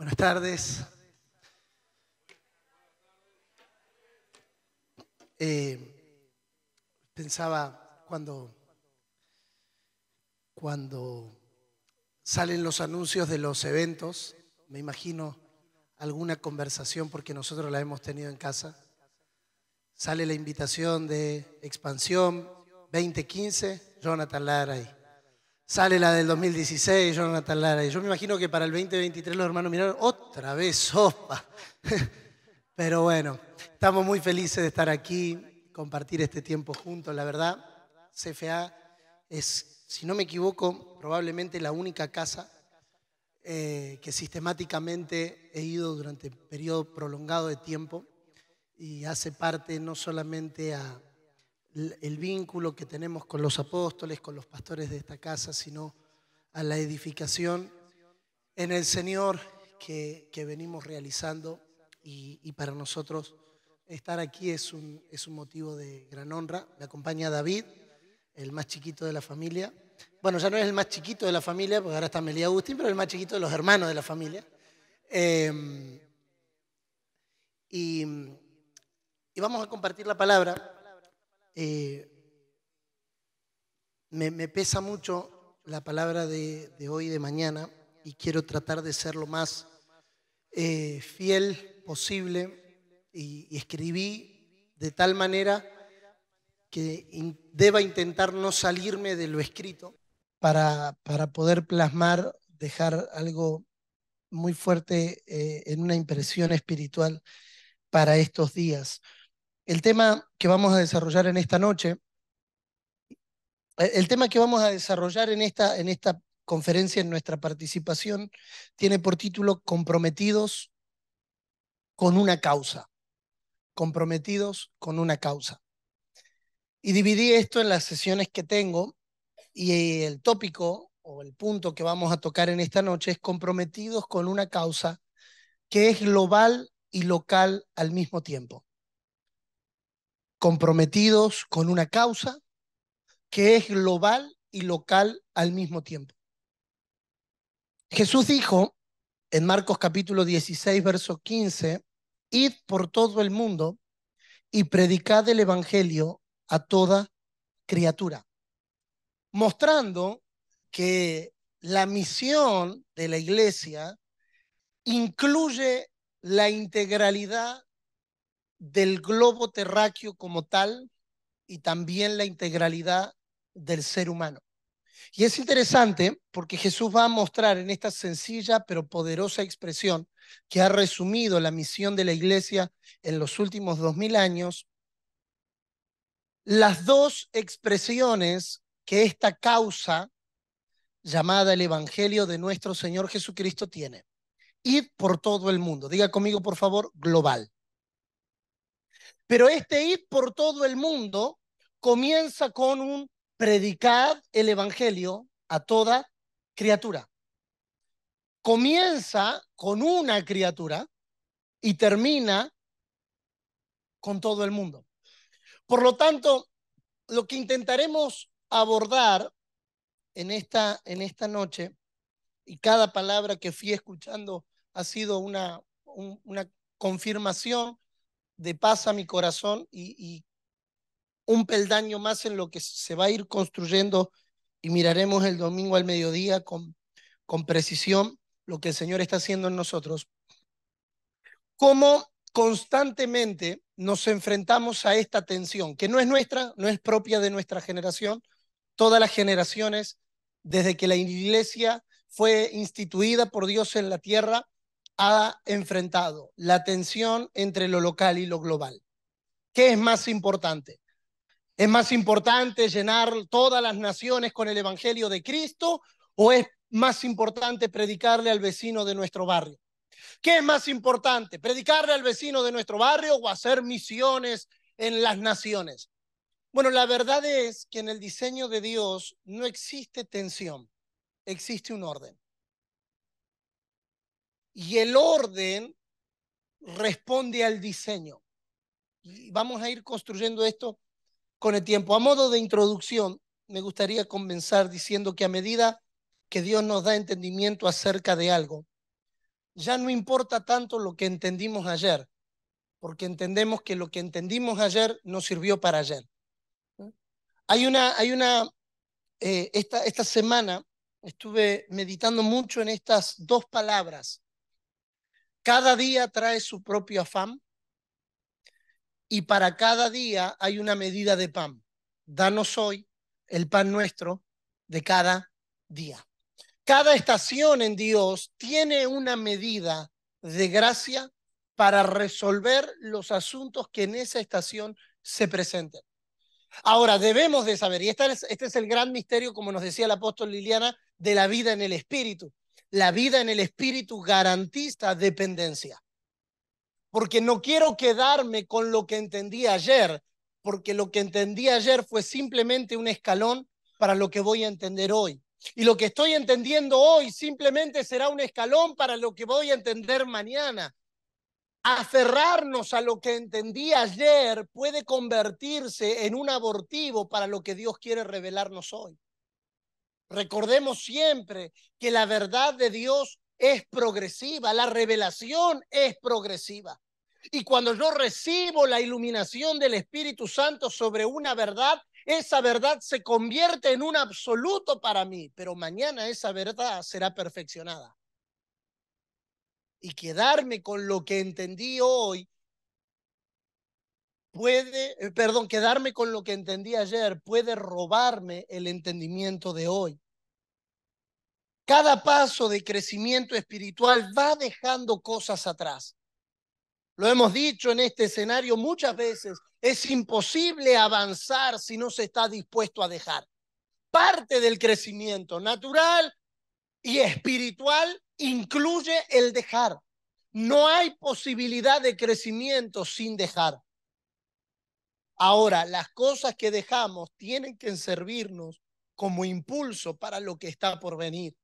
Buenas tardes. Eh, pensaba cuando, cuando salen los anuncios de los eventos, me imagino alguna conversación porque nosotros la hemos tenido en casa. Sale la invitación de expansión 2015, Jonathan Lara Sale la del 2016, Jonathan Lara. Y yo me imagino que para el 2023 los hermanos miraron otra vez sopa. Pero bueno, estamos muy felices de estar aquí, compartir este tiempo juntos. La verdad, CFA es, si no me equivoco, probablemente la única casa eh, que sistemáticamente he ido durante un periodo prolongado de tiempo y hace parte no solamente a, el vínculo que tenemos con los apóstoles, con los pastores de esta casa, sino a la edificación en el Señor que, venimos realizando y, para nosotros estar aquí es un, motivo de gran honra. Me acompaña David, el más chiquito de la familia. Bueno, ya no es el más chiquito de la familia, porque ahora está Melia Agustín, pero el más chiquito de los hermanos de la familia. Em, y, y vamos a compartir la palabra. Eh, me, pesa mucho la palabra de, hoy de mañana y quiero tratar de ser lo más eh, fiel posible y, escribí de tal manera que deba intentar no salirme de lo escrito para, para poder plasmar, dejar algo muy fuerte eh, en una impresión espiritual para estos días. El tema que vamos a desarrollar en esta noche, el tema que vamos a desarrollar en esta, conferencia, en nuestra participación, tiene por título Comprometidos con una causa. Comprometidos con una causa. Y dividí esto en las sesiones que tengo y el tópico o el punto que vamos a tocar en esta noche es comprometidos con una causa que es global y local al mismo tiempo comprometidos con una causa que es global y local al mismo tiempo. Jesús dijo en Marcos capítulo 16, verso 15, id por todo el mundo y predicad el Evangelio a toda criatura, mostrando que la misión de la iglesia incluye la integralidad del globo terráqueo como tal y también la integralidad del ser humano. Y es interesante porque Jesús va a mostrar en esta sencilla pero poderosa expresión que ha resumido la misión de la iglesia en los últimos dos mil años, las dos expresiones que esta causa llamada el Evangelio de nuestro Señor Jesucristo tiene. Ir por todo el mundo. Diga conmigo, por favor, global. Pero este ir por todo el mundo comienza con un predicar el Evangelio a toda criatura. Comienza con una criatura y termina con todo el mundo. Por lo tanto, lo que intentaremos abordar en esta, en esta noche, y cada palabra que fui escuchando ha sido una, una confirmación de paz a mi corazón y, un peldaño más en lo que se va a ir construyendo y miraremos el domingo al mediodía con, con precisión lo que el Señor está haciendo en nosotros. Cómo constantemente nos enfrentamos a esta tensión, que no es nuestra, no es propia de nuestra generación. Todas las generaciones, desde que la iglesia fue instituida por Dios en la tierra, ha enfrentado, la tensión entre lo local y lo global. ¿Qué es más importante? ¿Es más importante llenar todas las naciones con el Evangelio de Cristo o es más importante predicarle al vecino de nuestro barrio? ¿Qué es más importante? ¿Predicarle al vecino de nuestro barrio o hacer misiones en las naciones? Bueno, la verdad es que en el diseño de Dios no existe tensión, existe un orden. Y el orden responde al diseño. vamos a ir construyendo esto con el tiempo. A modo de introducción, me gustaría comenzar diciendo que a medida que Dios nos da entendimiento acerca de algo, ya no importa tanto lo que entendimos ayer, porque entendemos que lo que entendimos ayer no sirvió para ayer. Hay una, hay una eh, esta, esta semana estuve meditando mucho en estas dos palabras, cada día trae su propio afán y para cada día hay una medida de pan. Danos hoy el pan nuestro de cada día. Cada estación en Dios tiene una medida de gracia para resolver los asuntos que en esa estación se presenten. Ahora, debemos de saber, y este es, es el gran misterio, como nos decía el apóstol Liliana, de la vida en el Espíritu. La vida en el espíritu garantiza dependencia. Porque no quiero quedarme con lo que entendí ayer, porque lo que entendí ayer fue simplemente un escalón para lo que voy a entender hoy. Y lo que estoy entendiendo hoy simplemente será un escalón para lo que voy a entender mañana. Aferrarnos a lo que entendí ayer puede convertirse en un abortivo para lo que Dios quiere revelarnos hoy. Recordemos siempre que la verdad de Dios es progresiva, la revelación es progresiva. Y cuando yo recibo la iluminación del Espíritu Santo sobre una verdad, esa verdad se convierte en un absoluto para mí, pero mañana esa verdad será perfeccionada. Y quedarme con lo que entendí hoy puede, eh, perdón, quedarme con lo que entendí ayer puede robarme el entendimiento de hoy. Cada paso de crecimiento espiritual va dejando cosas atrás. Lo hemos dicho en este escenario muchas veces, es imposible avanzar si no se está dispuesto a dejar. Parte del crecimiento natural y espiritual incluye el dejar. No hay posibilidad de crecimiento sin dejar. Ahora, las cosas que dejamos tienen que servirnos como impulso para lo que está por venir.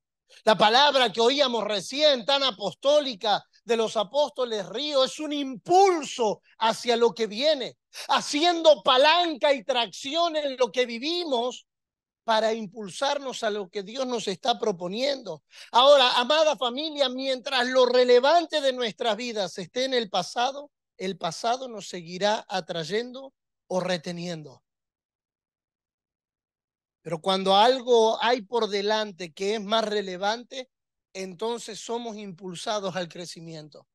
La palabra que oíamos recién, tan apostólica de los apóstoles Río, es un impulso hacia lo que viene, haciendo palanca y tracción en lo que vivimos para impulsarnos a lo que Dios nos está proponiendo. Ahora, amada familia, mientras lo relevante de nuestras vidas esté en el pasado, el pasado nos seguirá atrayendo o reteniendo. Pero cuando algo hay por delante que es más relevante, entonces somos impulsados al crecimiento.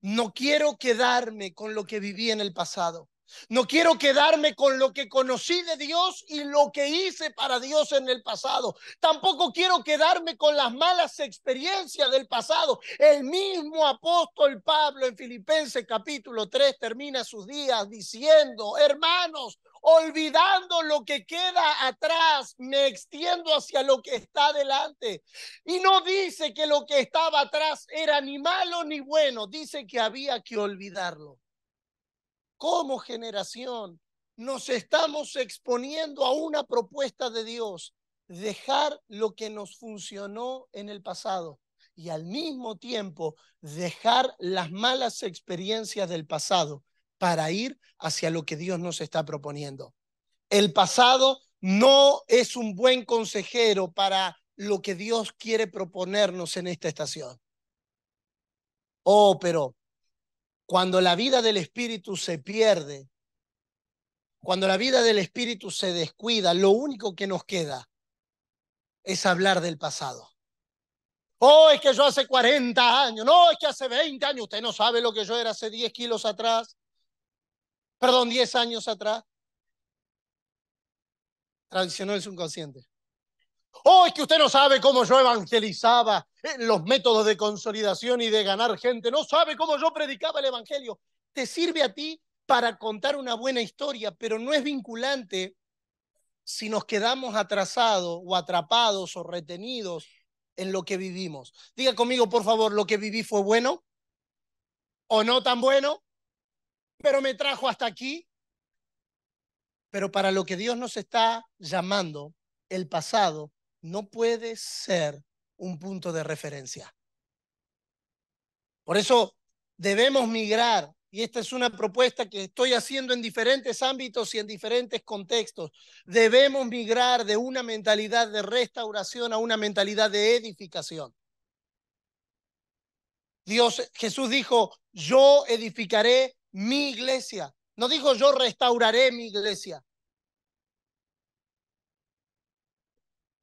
No quiero quedarme con lo que viví en el pasado. No quiero quedarme con lo que conocí de Dios y lo que hice para Dios en el pasado. Tampoco quiero quedarme con las malas experiencias del pasado. El mismo apóstol Pablo en Filipenses capítulo 3 termina sus días diciendo, hermanos, olvidando lo que queda atrás, me extiendo hacia lo que está delante. Y no dice que lo que estaba atrás era ni malo ni bueno, dice que había que olvidarlo como generación, nos estamos exponiendo a una propuesta de Dios, dejar lo que nos funcionó en el pasado y al mismo tiempo dejar las malas experiencias del pasado para ir hacia lo que Dios nos está proponiendo. El pasado no es un buen consejero para lo que Dios quiere proponernos en esta estación. Oh, pero cuando la vida del espíritu se pierde, cuando la vida del espíritu se descuida, lo único que nos queda es hablar del pasado. Oh, es que yo hace 40 años, no, es que hace 20 años, usted no sabe lo que yo era hace 10 kilos atrás, perdón, 10 años atrás. Tradicional el subconsciente. Oh, es que usted no sabe cómo yo evangelizaba, eh, los métodos de consolidación y de ganar gente. No sabe cómo yo predicaba el Evangelio. Te sirve a ti para contar una buena historia, pero no es vinculante si nos quedamos atrasados o atrapados o retenidos en lo que vivimos. Diga conmigo, por favor, lo que viví fue bueno o no tan bueno, pero me trajo hasta aquí. Pero para lo que Dios nos está llamando, el pasado no puede ser un punto de referencia. Por eso debemos migrar, y esta es una propuesta que estoy haciendo en diferentes ámbitos y en diferentes contextos, debemos migrar de una mentalidad de restauración a una mentalidad de edificación. Dios, Jesús dijo, yo edificaré mi iglesia. No dijo yo restauraré mi iglesia.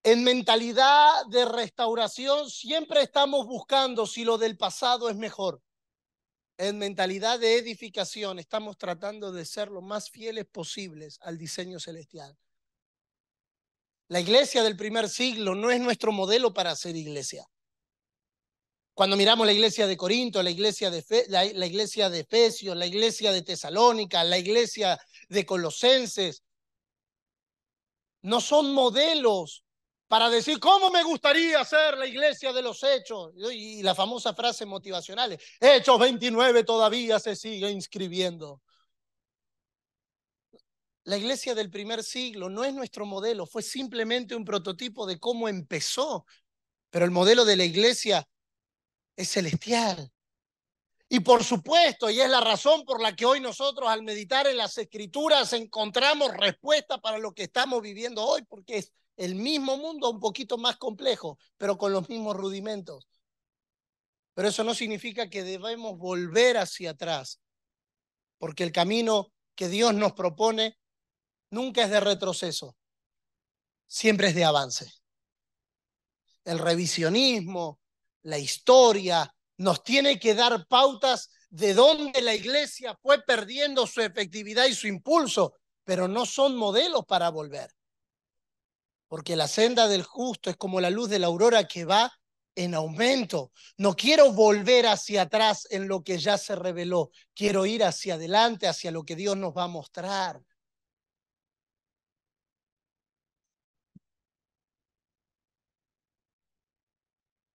En mentalidad de restauración siempre estamos buscando si lo del pasado es mejor. En mentalidad de edificación estamos tratando de ser lo más fieles posibles al diseño celestial. La iglesia del primer siglo no es nuestro modelo para ser iglesia. Cuando miramos la iglesia de Corinto, la iglesia de, la, iglesia de Efesios, la iglesia de Tesalónica, la iglesia de Colosenses, no son modelos para decir cómo me gustaría ser la iglesia de los hechos. Y la famosa frase motivacional, Hechos 29 todavía se sigue inscribiendo. La iglesia del primer siglo no es nuestro modelo, fue simplemente un prototipo de cómo empezó, pero el modelo de la iglesia es celestial. Y por supuesto, y es la razón por la que hoy nosotros al meditar en las escrituras encontramos respuesta para lo que estamos viviendo hoy, porque es el mismo mundo un poquito más complejo, pero con los mismos rudimentos. Pero eso no significa que debemos volver hacia atrás, porque el camino que Dios nos propone nunca es de retroceso, siempre es de avance. El revisionismo, la historia, nos tiene que dar pautas de dónde la iglesia fue perdiendo su efectividad y su impulso, pero no son modelos para volver porque la senda del justo es como la luz de la aurora que va en aumento. No quiero volver hacia atrás en lo que ya se reveló, quiero ir hacia adelante, hacia lo que Dios nos va a mostrar.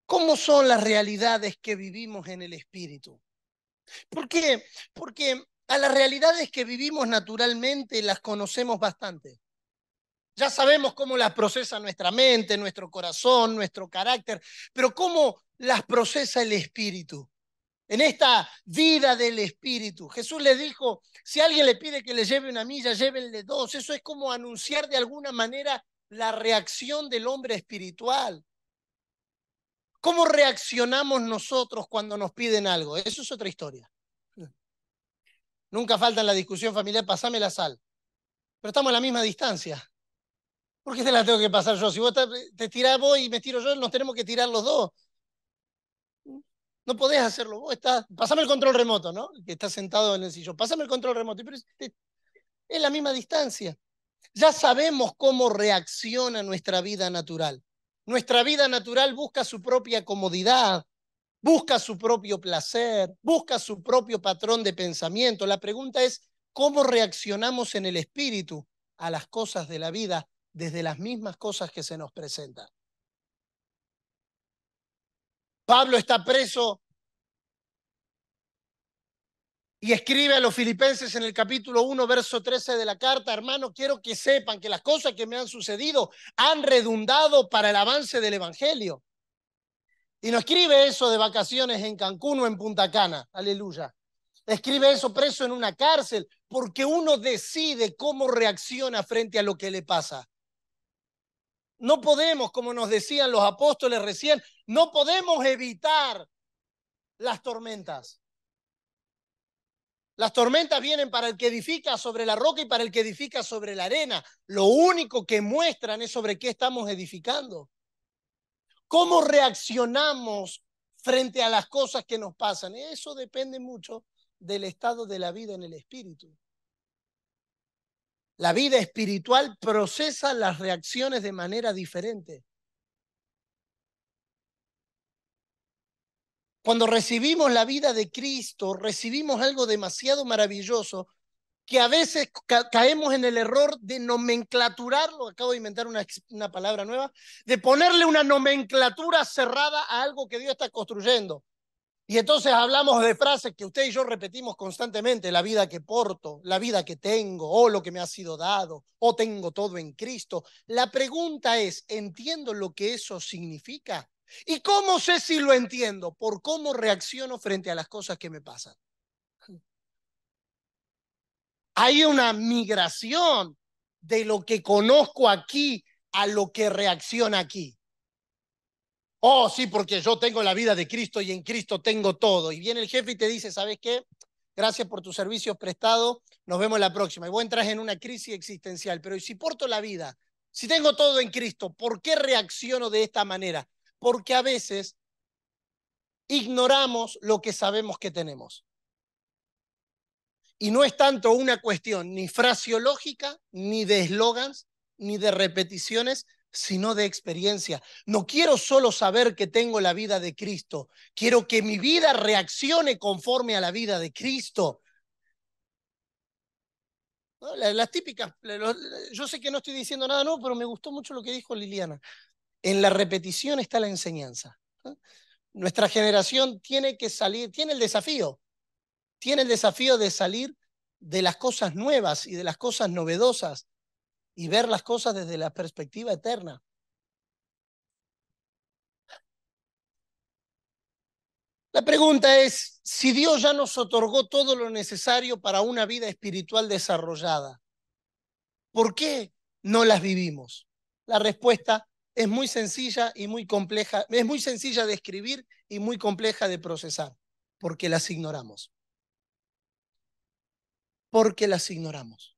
¿Cómo son las realidades que vivimos en el Espíritu? ¿Por qué? Porque a las realidades que vivimos naturalmente las conocemos bastante. Ya sabemos cómo las procesa nuestra mente, nuestro corazón, nuestro carácter, pero cómo las procesa el Espíritu. En esta vida del Espíritu. Jesús le dijo, si alguien le pide que le lleve una milla, llévenle dos. Eso es como anunciar de alguna manera la reacción del hombre espiritual. ¿Cómo reaccionamos nosotros cuando nos piden algo? Eso es otra historia. Nunca falta en la discusión familiar, pasame la sal. Pero estamos a la misma distancia. ¿Por qué se la tengo que pasar yo? Si vos te tirás vos y me tiro yo, nos tenemos que tirar los dos. No podés hacerlo. Vos estás. Pasame el control remoto, ¿no? Que está sentado en el sillón. Pasame el control remoto. Pero es la misma distancia. Ya sabemos cómo reacciona nuestra vida natural. Nuestra vida natural busca su propia comodidad, busca su propio placer, busca su propio patrón de pensamiento. La pregunta es, ¿cómo reaccionamos en el espíritu a las cosas de la vida, desde las mismas cosas que se nos presentan. Pablo está preso y escribe a los filipenses en el capítulo 1, verso 13 de la carta, hermano, quiero que sepan que las cosas que me han sucedido han redundado para el avance del Evangelio. Y no escribe eso de vacaciones en Cancún o en Punta Cana, aleluya. Escribe eso preso en una cárcel, porque uno decide cómo reacciona frente a lo que le pasa. No podemos, como nos decían los apóstoles recién, no podemos evitar las tormentas. Las tormentas vienen para el que edifica sobre la roca y para el que edifica sobre la arena. Lo único que muestran es sobre qué estamos edificando. ¿Cómo reaccionamos frente a las cosas que nos pasan? Eso depende mucho del estado de la vida en el espíritu. La vida espiritual procesa las reacciones de manera diferente. Cuando recibimos la vida de Cristo, recibimos algo demasiado maravilloso que a veces caemos en el error de nomenclaturarlo, acabo de inventar una, una palabra nueva, de ponerle una nomenclatura cerrada a algo que Dios está construyendo. Y entonces hablamos de frases que usted y yo repetimos constantemente, la vida que porto, la vida que tengo, o lo que me ha sido dado, o tengo todo en Cristo. La pregunta es, ¿entiendo lo que eso significa? ¿Y cómo sé si lo entiendo? Por cómo reacciono frente a las cosas que me pasan. Hay una migración de lo que conozco aquí a lo que reacciona aquí. Oh, sí, porque yo tengo la vida de Cristo y en Cristo tengo todo. Y viene el jefe y te dice, ¿sabes qué? Gracias por tus servicios prestados, nos vemos la próxima. Y vos entras en una crisis existencial, pero ¿y si porto la vida? Si tengo todo en Cristo, ¿por qué reacciono de esta manera? Porque a veces ignoramos lo que sabemos que tenemos. Y no es tanto una cuestión ni fraseológica, ni de eslogans, ni de repeticiones, sino de experiencia. No quiero solo saber que tengo la vida de Cristo, quiero que mi vida reaccione conforme a la vida de Cristo. Las, típicas, yo sé que no estoy diciendo nada, no, pero me gustó mucho lo que dijo Liliana. En la repetición está la enseñanza. Nuestra generación tiene que salir, tiene el desafío, tiene el desafío de salir de las cosas nuevas y de las cosas novedosas y ver las cosas desde la perspectiva eterna. La pregunta es, si Dios ya nos otorgó todo lo necesario para una vida espiritual desarrollada, ¿por qué no las vivimos? La respuesta es muy sencilla y muy compleja, es muy sencilla de escribir y muy compleja de procesar, porque las ignoramos. Porque las ignoramos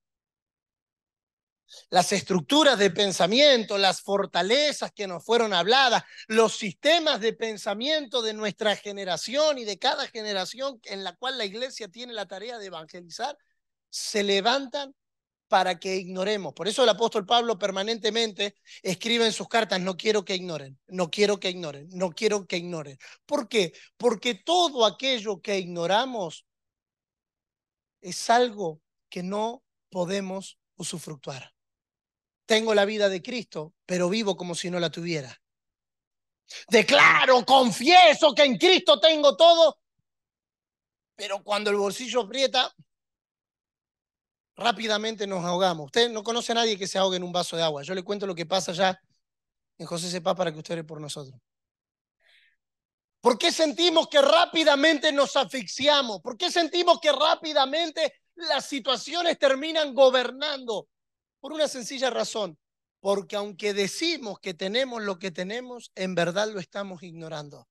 las estructuras de pensamiento, las fortalezas que nos fueron habladas, los sistemas de pensamiento de nuestra generación y de cada generación en la cual la iglesia tiene la tarea de evangelizar, se levantan para que ignoremos. Por eso el apóstol Pablo permanentemente escribe en sus cartas, no quiero que ignoren, no quiero que ignoren, no quiero que ignoren. ¿Por qué? Porque todo aquello que ignoramos es algo que no podemos usufructuar. Tengo la vida de Cristo, pero vivo como si no la tuviera. Declaro, confieso que en Cristo tengo todo, pero cuando el bolsillo aprieta, rápidamente nos ahogamos. Usted no conoce a nadie que se ahogue en un vaso de agua. Yo le cuento lo que pasa ya en José Sepa para que usted ore por nosotros. ¿Por qué sentimos que rápidamente nos asfixiamos? ¿Por qué sentimos que rápidamente las situaciones terminan gobernando? Por una sencilla razón, porque aunque decimos que tenemos lo que tenemos, en verdad lo estamos ignorando.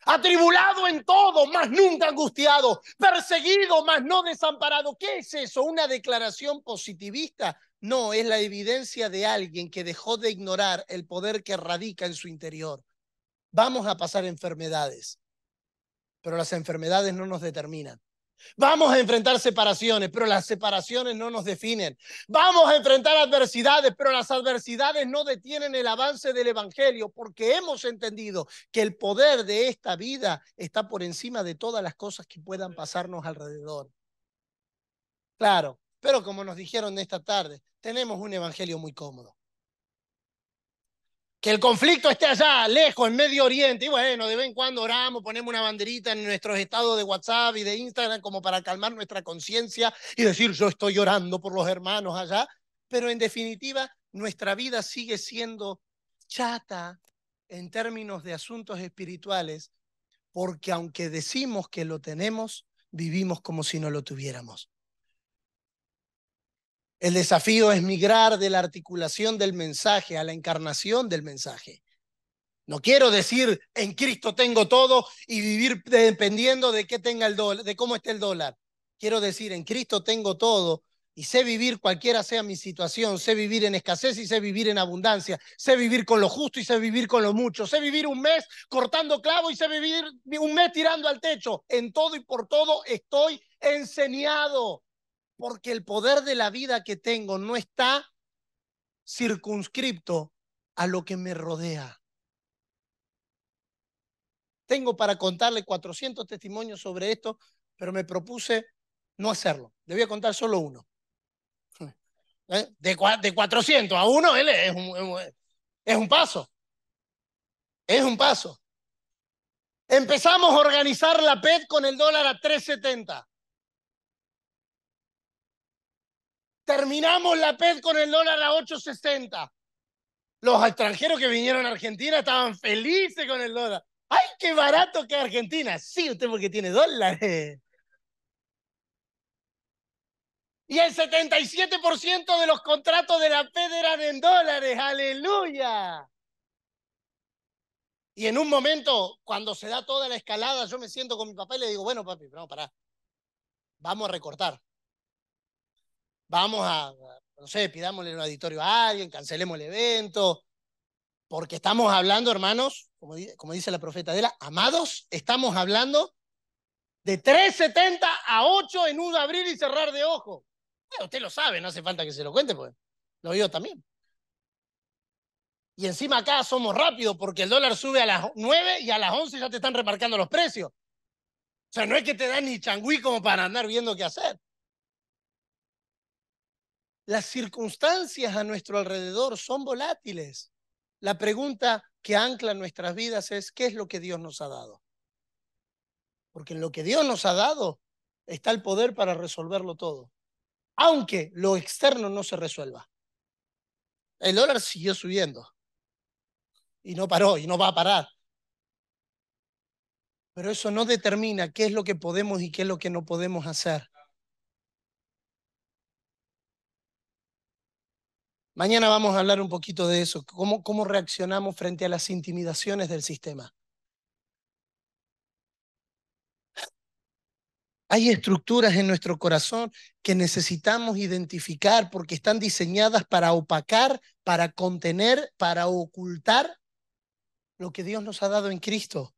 Atribulado en todo, más nunca angustiado, perseguido, más no desamparado. ¿Qué es eso? ¿Una declaración positivista? No, es la evidencia de alguien que dejó de ignorar el poder que radica en su interior. Vamos a pasar enfermedades, pero las enfermedades no nos determinan. Vamos a enfrentar separaciones, pero las separaciones no nos definen. Vamos a enfrentar adversidades, pero las adversidades no detienen el avance del Evangelio, porque hemos entendido que el poder de esta vida está por encima de todas las cosas que puedan pasarnos alrededor. Claro, pero como nos dijeron esta tarde, tenemos un Evangelio muy cómodo que el conflicto esté allá, lejos, en Medio Oriente. Y bueno, de vez en cuando oramos, ponemos una banderita en nuestros estados de WhatsApp y de Instagram como para calmar nuestra conciencia y decir, yo estoy orando por los hermanos allá. Pero en definitiva, nuestra vida sigue siendo chata en términos de asuntos espirituales, porque aunque decimos que lo tenemos, vivimos como si no lo tuviéramos. El desafío es migrar de la articulación del mensaje a la encarnación del mensaje. No quiero decir en Cristo tengo todo y vivir dependiendo de qué tenga el dólar, de cómo esté el dólar. Quiero decir en Cristo tengo todo y sé vivir cualquiera sea mi situación, sé vivir en escasez y sé vivir en abundancia, sé vivir con lo justo y sé vivir con lo mucho, sé vivir un mes cortando clavo y sé vivir un mes tirando al techo. En todo y por todo estoy enseñado porque el poder de la vida que tengo no está circunscripto a lo que me rodea. Tengo para contarle 400 testimonios sobre esto, pero me propuse no hacerlo. Le contar solo uno. ¿Eh? De, 400 a uno, él es un, es un paso. Es un paso. Empezamos a organizar la pet con el dólar a 370. Terminamos la PED con el dólar a 8.60. Los extranjeros que vinieron a Argentina estaban felices con el dólar. ¡Ay, qué barato que Argentina! Sí, usted porque tiene dólares. Y el 77% de los contratos de la PED eran en dólares. ¡Aleluya! Y en un momento, cuando se da toda la escalada, yo me siento con mi papá y le digo, bueno, papi, no, pará. Vamos a recortar vamos a, no sé, pidámosle un auditorio a alguien, cancelemos el evento, porque estamos hablando, hermanos, como, dice, como dice la profeta Adela, amados, estamos hablando de 3.70 a 8 en un abrir y cerrar de ojo. usted lo sabe, no hace falta que se lo cuente, pues lo vio también. Y encima acá somos rápidos porque el dólar sube a las 9 y a las 11 ya te están remarcando los precios. O sea, no es que te dan ni changüí como para andar viendo qué hacer. Las circunstancias a nuestro alrededor son volátiles. La pregunta que ancla nuestras vidas es, ¿qué es lo que Dios nos ha dado? Porque en lo que Dios nos ha dado está el poder para resolverlo todo, aunque lo externo no se resuelva. El dólar siguió subiendo y no paró y no va a parar. Pero eso no determina qué es lo que podemos y qué es lo que no podemos hacer. Mañana vamos a hablar un poquito de eso, cómo, cómo reaccionamos frente a las intimidaciones del sistema. Hay estructuras en nuestro corazón que necesitamos identificar porque están diseñadas para opacar, para contener, para ocultar lo que Dios nos ha dado en Cristo.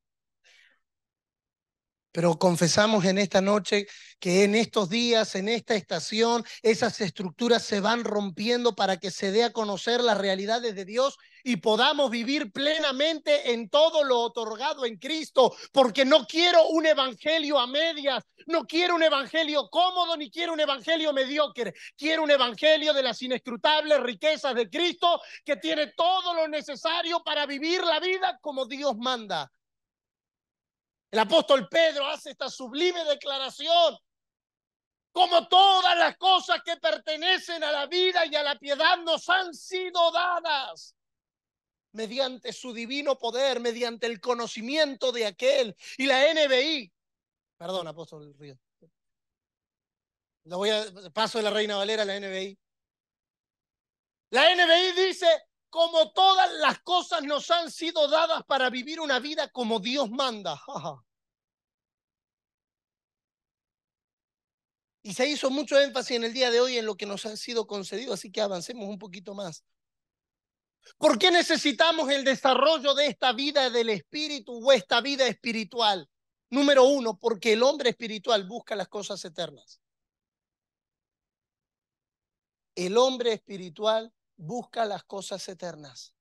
Pero confesamos en esta noche que en estos días, en esta estación, esas estructuras se van rompiendo para que se dé a conocer las realidades de Dios y podamos vivir plenamente en todo lo otorgado en Cristo, porque no quiero un evangelio a medias, no quiero un evangelio cómodo, ni quiero un evangelio mediocre, quiero un evangelio de las inescrutables riquezas de Cristo que tiene todo lo necesario para vivir la vida como Dios manda. El apóstol Pedro hace esta sublime declaración. Como todas las cosas que pertenecen a la vida y a la piedad nos han sido dadas mediante su divino poder, mediante el conocimiento de aquel. Y la NBI, perdón, apóstol Río, lo voy a, paso de la Reina Valera a la NBI. La NBI dice, como todas las cosas nos han sido dadas para vivir una vida como Dios manda. Y se hizo mucho énfasis en el día de hoy en lo que nos ha sido concedido, así que avancemos un poquito más. ¿Por qué necesitamos el desarrollo de esta vida del espíritu o esta vida espiritual? Número uno, porque el hombre espiritual busca las cosas eternas. El hombre espiritual busca las cosas eternas.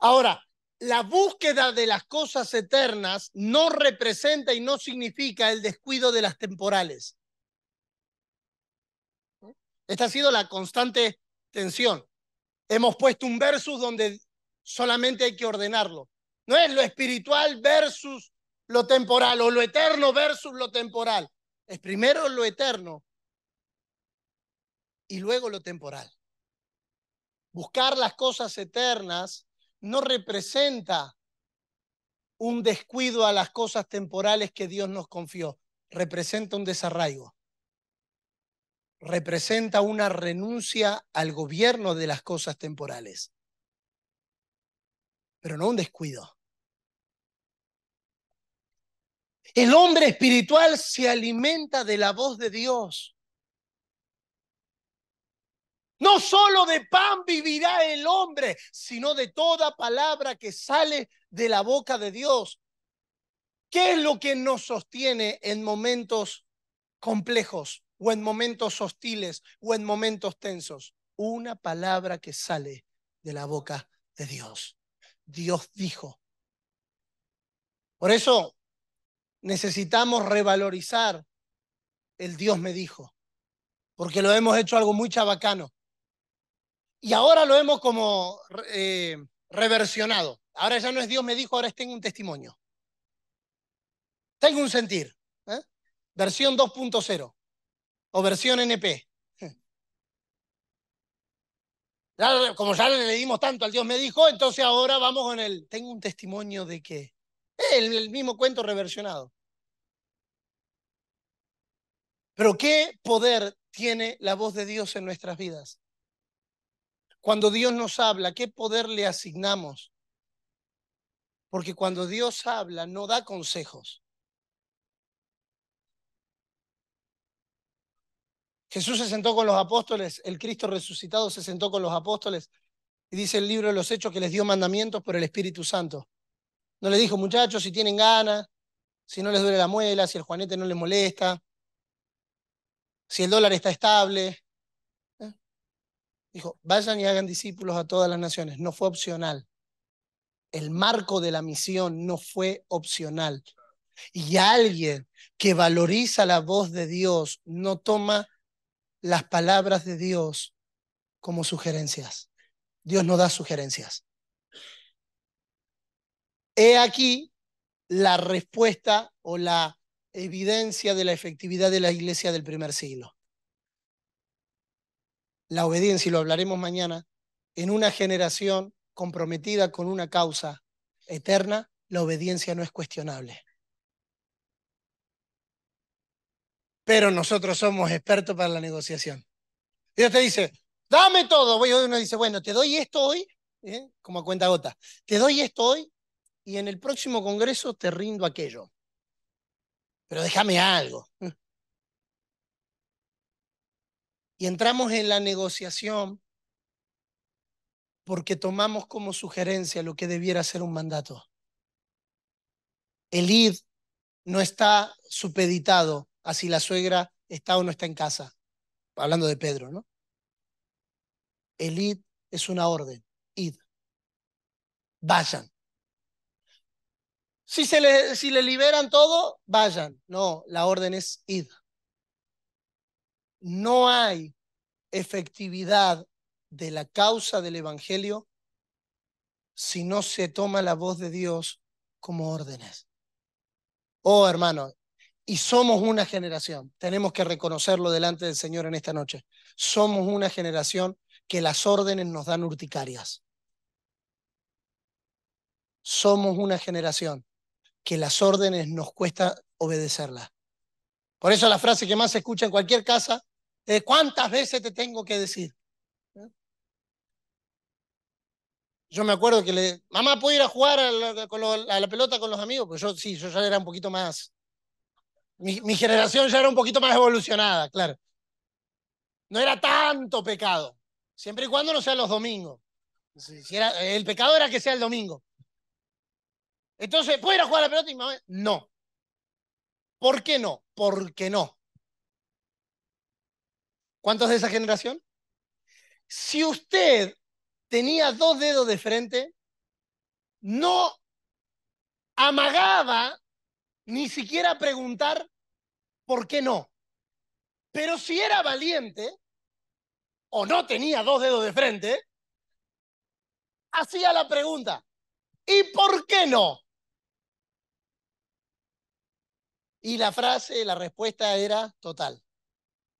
Ahora, la búsqueda de las cosas eternas no representa y no significa el descuido de las temporales. Esta ha sido la constante tensión. Hemos puesto un versus donde solamente hay que ordenarlo. No es lo espiritual versus lo temporal o lo eterno versus lo temporal. Es primero lo eterno y luego lo temporal. Buscar las cosas eternas no representa un descuido a las cosas temporales que Dios nos confió, representa un desarraigo, representa una renuncia al gobierno de las cosas temporales, pero no un descuido. El hombre espiritual se alimenta de la voz de Dios. No solo de pan vivirá el hombre, sino de toda palabra que sale de la boca de Dios. ¿Qué es lo que nos sostiene en momentos complejos o en momentos hostiles o en momentos tensos? Una palabra que sale de la boca de Dios. Dios dijo. Por eso necesitamos revalorizar el Dios me dijo, porque lo hemos hecho algo muy chabacano. Y ahora lo hemos como eh, reversionado. Ahora ya no es Dios me dijo, ahora tengo un testimonio. Tengo un sentir. ¿eh? Versión 2.0 o versión NP. como ya le dimos tanto al Dios me dijo, entonces ahora vamos con el, tengo un testimonio de que, eh, el mismo cuento reversionado. Pero ¿qué poder tiene la voz de Dios en nuestras vidas? Cuando Dios nos habla, ¿qué poder le asignamos? Porque cuando Dios habla, no da consejos. Jesús se sentó con los apóstoles, el Cristo resucitado se sentó con los apóstoles y dice el libro de los Hechos que les dio mandamientos por el Espíritu Santo. No les dijo, muchachos, si tienen ganas, si no les duele la muela, si el juanete no les molesta, si el dólar está estable, Dijo, vayan y hagan discípulos a todas las naciones. No fue opcional. El marco de la misión no fue opcional. Y alguien que valoriza la voz de Dios no toma las palabras de Dios como sugerencias. Dios no da sugerencias. He aquí la respuesta o la evidencia de la efectividad de la iglesia del primer siglo la obediencia, y lo hablaremos mañana, en una generación comprometida con una causa eterna, la obediencia no es cuestionable. Pero nosotros somos expertos para la negociación. Dios te dice, dame todo. Hoy uno dice, bueno, te doy esto hoy, ¿eh? como a cuenta gota, te doy esto hoy y en el próximo congreso te rindo aquello. Pero déjame algo. Y entramos en la negociación porque tomamos como sugerencia lo que debiera ser un mandato. El id no está supeditado a si la suegra está o no está en casa, hablando de Pedro, ¿no? El id es una orden, id, vayan. Si, se le, si le liberan todo, vayan. No, la orden es id no hay efectividad de la causa del Evangelio si no se toma la voz de Dios como órdenes. Oh, hermano, y somos una generación, tenemos que reconocerlo delante del Señor en esta noche, somos una generación que las órdenes nos dan urticarias. Somos una generación que las órdenes nos cuesta obedecerlas. Por eso la frase que más se escucha en cualquier casa eh, ¿Cuántas veces te tengo que decir? Yo me acuerdo que le, mamá, ¿puedo ir a jugar a la, pelota con los amigos? Pues yo sí, yo ya era un poquito más, mi, generación ya era un poquito más evolucionada, claro. No era tanto pecado, siempre y cuando no sea los domingos. Si era, el pecado era que sea el domingo. Entonces, ¿puedo ir a jugar a la pelota? Y mamá, no. ¿Por qué no? Porque no. ¿Cuántos de esa generación? Si usted tenía dos dedos de frente, no amagaba ni siquiera preguntar por qué no. Pero si era valiente o no tenía dos dedos de frente, hacía la pregunta, ¿y por qué no? Y la frase, la respuesta era total,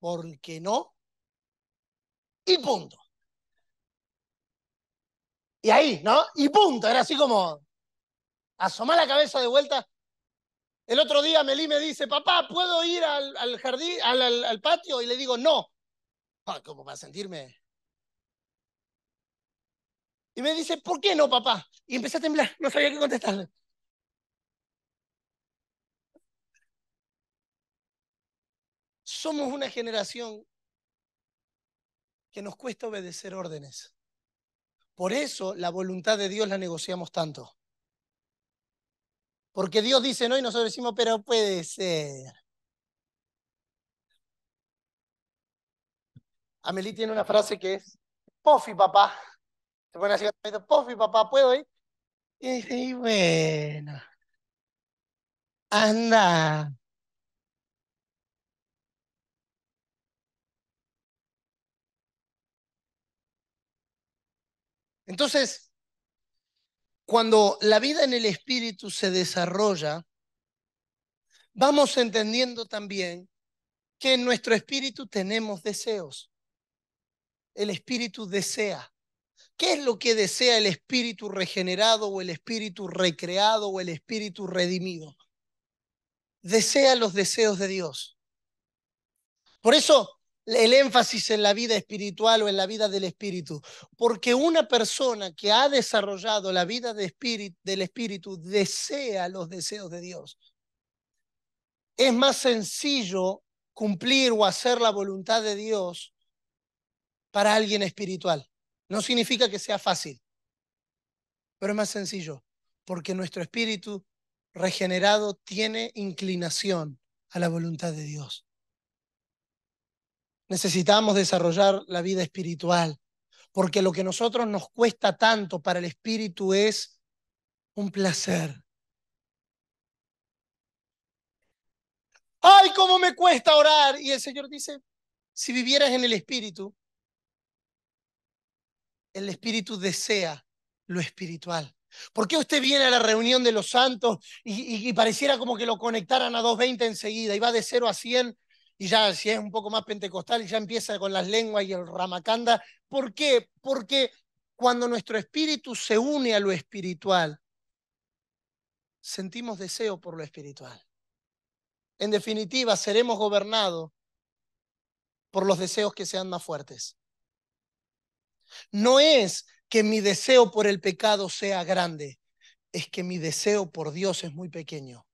¿Por qué no y punto. Y ahí, ¿no? Y punto. Era así como, asomar la cabeza de vuelta. El otro día Melí me dice, papá, ¿puedo ir al, jardín, al, patio? Y le digo, no. cómo ah, como para sentirme. Y me dice, ¿por qué no, papá? Y empecé a temblar, no sabía qué contestarle. Somos una generación que nos cuesta obedecer órdenes. Por eso la voluntad de Dios la negociamos tanto. Porque Dios dice no y nosotros decimos, pero puede ser. Amelie tiene una frase que es, pofi papá. Se pone así, pofi papá, ¿puedo ir? Y dice, y bueno, anda. Entonces, cuando la vida en el Espíritu se desarrolla, vamos entendiendo también que en nuestro espíritu tenemos deseos. El espíritu desea. ¿Qué es lo que desea el espíritu regenerado o el espíritu recreado o el espíritu redimido? Desea los deseos de Dios. Por eso el énfasis en la vida espiritual o en la vida del espíritu, porque una persona que ha desarrollado la vida del espíritu desea los deseos de Dios. Es más sencillo cumplir o hacer la voluntad de Dios para alguien espiritual. No significa que sea fácil, pero es más sencillo, porque nuestro espíritu regenerado tiene inclinación a la voluntad de Dios. Necesitamos desarrollar la vida espiritual, porque lo que a nosotros nos cuesta tanto para el espíritu es un placer. Ay, cómo me cuesta orar. Y el Señor dice, si vivieras en el espíritu, el espíritu desea lo espiritual. ¿Por qué usted viene a la reunión de los santos y, pareciera como que lo conectaran a 2.20 enseguida y va de 0 a 100 y ya si es un poco más pentecostal, y ya empieza con las lenguas y el ramacanda. ¿Por qué? Porque cuando nuestro espíritu se une a lo espiritual, sentimos deseo por lo espiritual. En definitiva, seremos gobernados por los deseos que sean más fuertes. No es que mi deseo por el pecado sea grande, es que mi deseo por Dios es muy pequeño.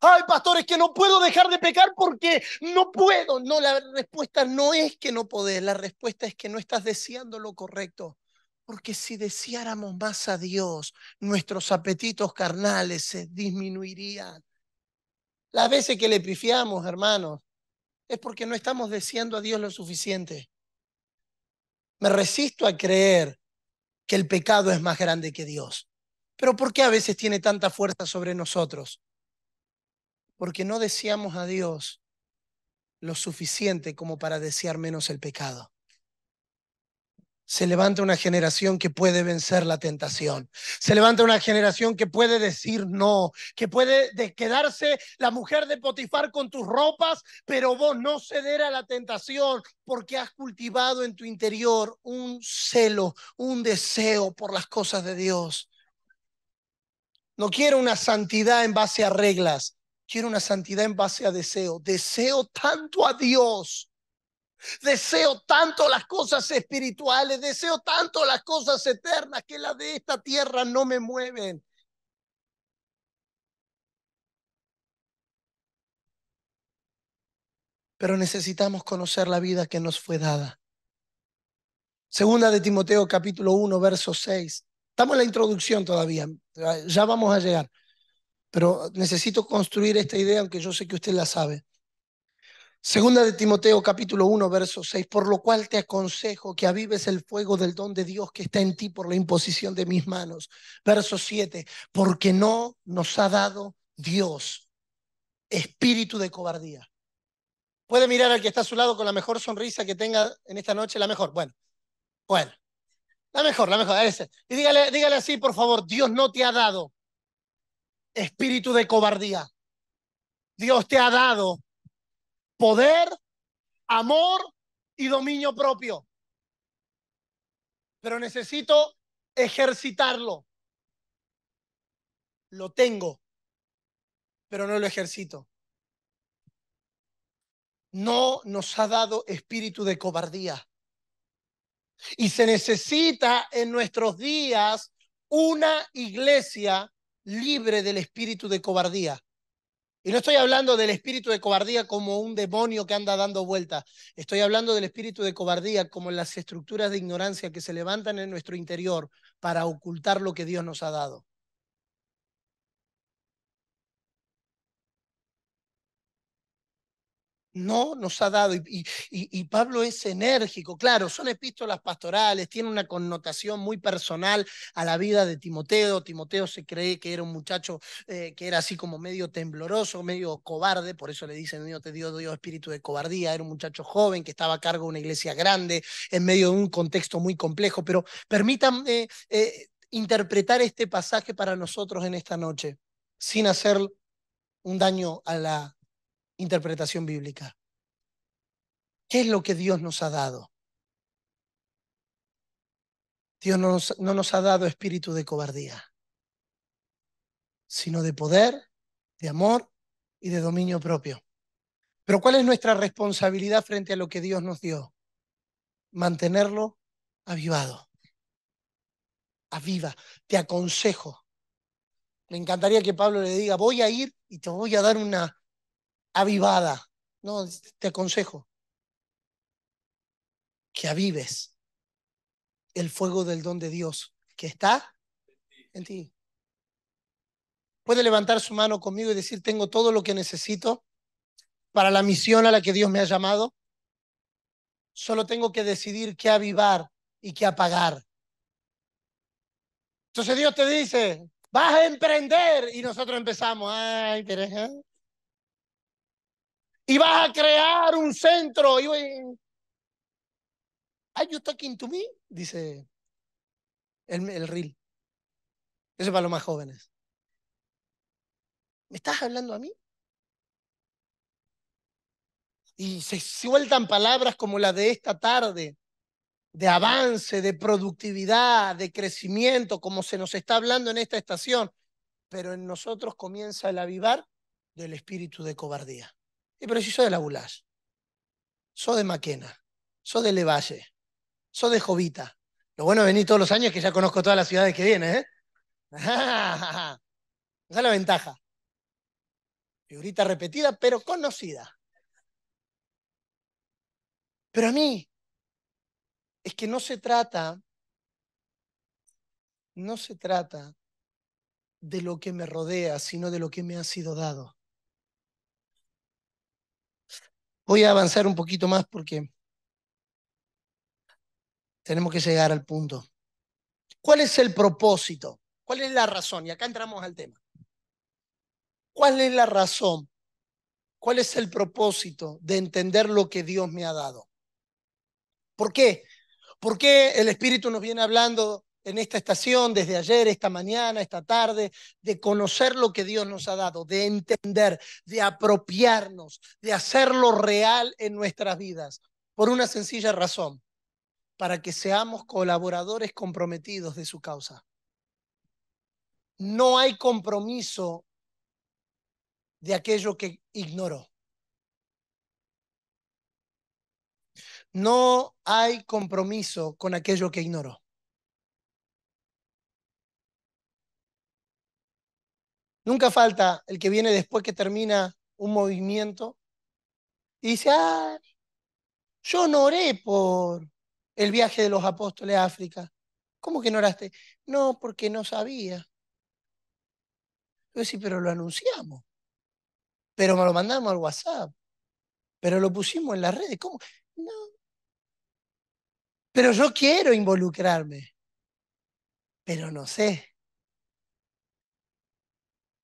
Ay, pastor, es que no puedo dejar de pecar porque no puedo. No, la respuesta no es que no podés, la respuesta es que no estás deseando lo correcto. Porque si deseáramos más a Dios, nuestros apetitos carnales se disminuirían. Las veces que le pifiamos, hermanos, es porque no estamos deseando a Dios lo suficiente. Me resisto a creer que el pecado es más grande que Dios. Pero ¿por qué a veces tiene tanta fuerza sobre nosotros? porque no deseamos a Dios lo suficiente como para desear menos el pecado. Se levanta una generación que puede vencer la tentación. Se levanta una generación que puede decir no, que puede de quedarse la mujer de Potifar con tus ropas, pero vos no ceder a la tentación porque has cultivado en tu interior un celo, un deseo por las cosas de Dios. No quiero una santidad en base a reglas, Quiero una santidad en base a deseo. Deseo tanto a Dios. Deseo tanto las cosas espirituales. Deseo tanto las cosas eternas que las de esta tierra no me mueven. Pero necesitamos conocer la vida que nos fue dada. Segunda de Timoteo capítulo 1, verso 6. Estamos en la introducción todavía. Ya vamos a llegar pero necesito construir esta idea, aunque yo sé que usted la sabe. Segunda de Timoteo capítulo 1, verso 6, por lo cual te aconsejo que avives el fuego del don de Dios que está en ti por la imposición de mis manos. Verso 7, porque no nos ha dado Dios espíritu de cobardía. Puede mirar al que está a su lado con la mejor sonrisa que tenga en esta noche, la mejor. Bueno, bueno, la mejor, la mejor, ese. Y dígale, dígale así, por favor, Dios no te ha dado espíritu de cobardía. Dios te ha dado poder, amor y dominio propio. Pero necesito ejercitarlo. Lo tengo, pero no lo ejercito. No nos ha dado espíritu de cobardía. Y se necesita en nuestros días una iglesia libre del espíritu de cobardía. Y no estoy hablando del espíritu de cobardía como un demonio que anda dando vueltas. Estoy hablando del espíritu de cobardía como las estructuras de ignorancia que se levantan en nuestro interior para ocultar lo que Dios nos ha dado. no nos ha dado. Y, y, Pablo es enérgico, claro, son epístolas pastorales, tiene una connotación muy personal a la vida de Timoteo. Timoteo se cree que era un muchacho eh, que era así como medio tembloroso, medio cobarde, por eso le dicen, Dios te dio Dios espíritu de cobardía, era un muchacho joven que estaba a cargo de una iglesia grande, en medio de un contexto muy complejo, pero permítanme eh, eh, interpretar este pasaje para nosotros en esta noche, sin hacer un daño a la interpretación bíblica. ¿Qué es lo que Dios nos ha dado? Dios no nos, ha dado espíritu de cobardía, sino de poder, de amor y de dominio propio. Pero ¿cuál es nuestra responsabilidad frente a lo que Dios nos dio? Mantenerlo avivado. Aviva. Te aconsejo. Me encantaría que Pablo le diga, voy a ir y te voy a dar una avivada. No, te aconsejo que avives el fuego del don de Dios que está en ti. Puede levantar su mano conmigo y decir, tengo todo lo que necesito para la misión a la que Dios me ha llamado. Solo tengo que decidir qué avivar y qué apagar. Entonces Dios te dice, vas a emprender y nosotros empezamos, ay, pero... ¿eh? y vas a crear un centro. Y, ¿Are you talking to me? Dice el, el Eso es para los más jóvenes. ¿Me estás hablando a mí? Y se sueltan palabras como la de esta tarde, de avance, de productividad, de crecimiento, como se nos está hablando en esta estación. Pero en nosotros comienza el avivar del espíritu de cobardía. Y pero si soy de la Bulás, soy de Maquena, soy de Levalle, soy de Jovita. Lo bueno de venir todos los años es que ya conozco todas las ciudades que vienen, ¿eh? Esa es la ventaja. Figurita repetida, pero conocida. Pero a mí, es que no se trata, no se trata de lo que me rodea, sino de lo que me ha sido dado. Voy a avanzar un poquito más porque tenemos que llegar al punto. ¿Cuál es el propósito? ¿Cuál es la razón? Y acá entramos al tema. ¿Cuál es la razón? ¿Cuál es el propósito de entender lo que Dios me ha dado? ¿Por qué? ¿Por qué el Espíritu nos viene hablando en esta estación, desde ayer, esta mañana, esta tarde, de conocer lo que Dios nos ha dado, de entender, de apropiarnos, de hacerlo real en nuestras vidas, por una sencilla razón, para que seamos colaboradores comprometidos de su causa. No hay compromiso de aquello que ignoró. No hay compromiso con aquello que ignoró. Nunca falta el que viene después que termina un movimiento y dice, ah, yo no oré por el viaje de los apóstoles a África. ¿Cómo que no oraste? No, porque no sabía. Yo sí, pero lo anunciamos. Pero me lo mandamos al WhatsApp. Pero lo pusimos en las redes. ¿Cómo? No. Pero yo quiero involucrarme. Pero no sé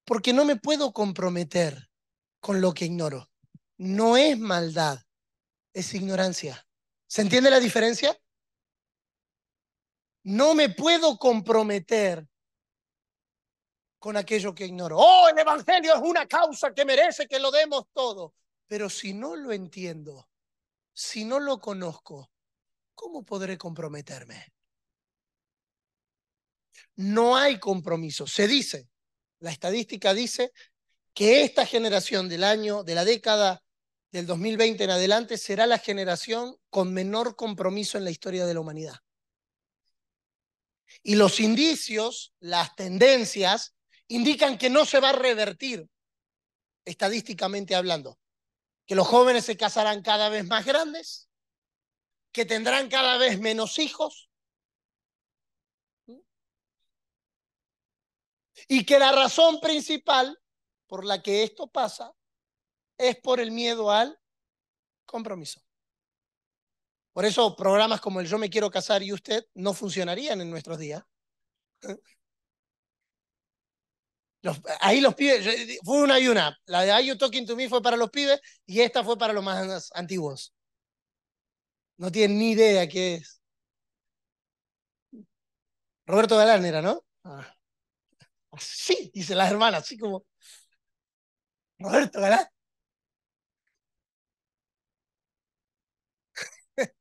porque no me puedo comprometer con lo que ignoro. No es maldad, es ignorancia. ¿Se entiende la diferencia? No me puedo comprometer con aquello que ignoro. Oh, el Evangelio es una causa que merece que lo demos todo. Pero si no lo entiendo, si no lo conozco, ¿cómo podré comprometerme? No hay compromiso. Se dice, la estadística dice que esta generación del año, de la década del 2020 en adelante, será la generación con menor compromiso en la historia de la humanidad. Y los indicios, las tendencias, indican que no se va a revertir, estadísticamente hablando, que los jóvenes se casarán cada vez más grandes, que tendrán cada vez menos hijos, Y que la razón principal por la que esto pasa es por el miedo al compromiso. Por eso programas como el Yo me quiero casar y usted no funcionarían en nuestros días. ahí los pibes, fue una y una. La de Are You Talking to Me fue para los pibes y esta fue para los más antiguos. No tienen ni idea qué es. Roberto Galán era, ¿no? Ah. Así, dice la hermana, así como, Roberto Galán.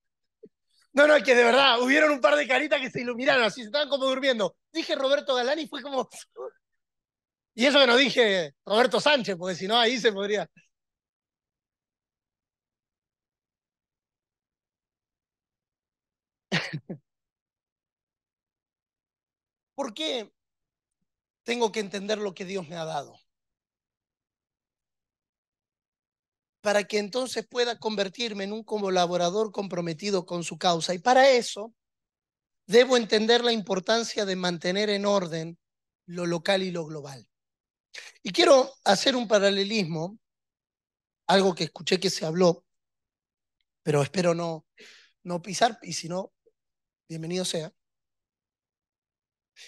No, no, que de verdad, hubieron un par de caritas que se iluminaron, así estaban como durmiendo. Dije Roberto Galán y fue como... Y eso que no dije Roberto Sánchez, porque si no ahí se podría... ¿Por qué? tengo que entender lo que Dios me ha dado. Para que entonces pueda convertirme en un colaborador comprometido con su causa. Y para eso debo entender la importancia de mantener en orden lo local y lo global. Y quiero hacer un paralelismo, algo que escuché que se habló, pero espero no, no pisar, y si no, bienvenido sea.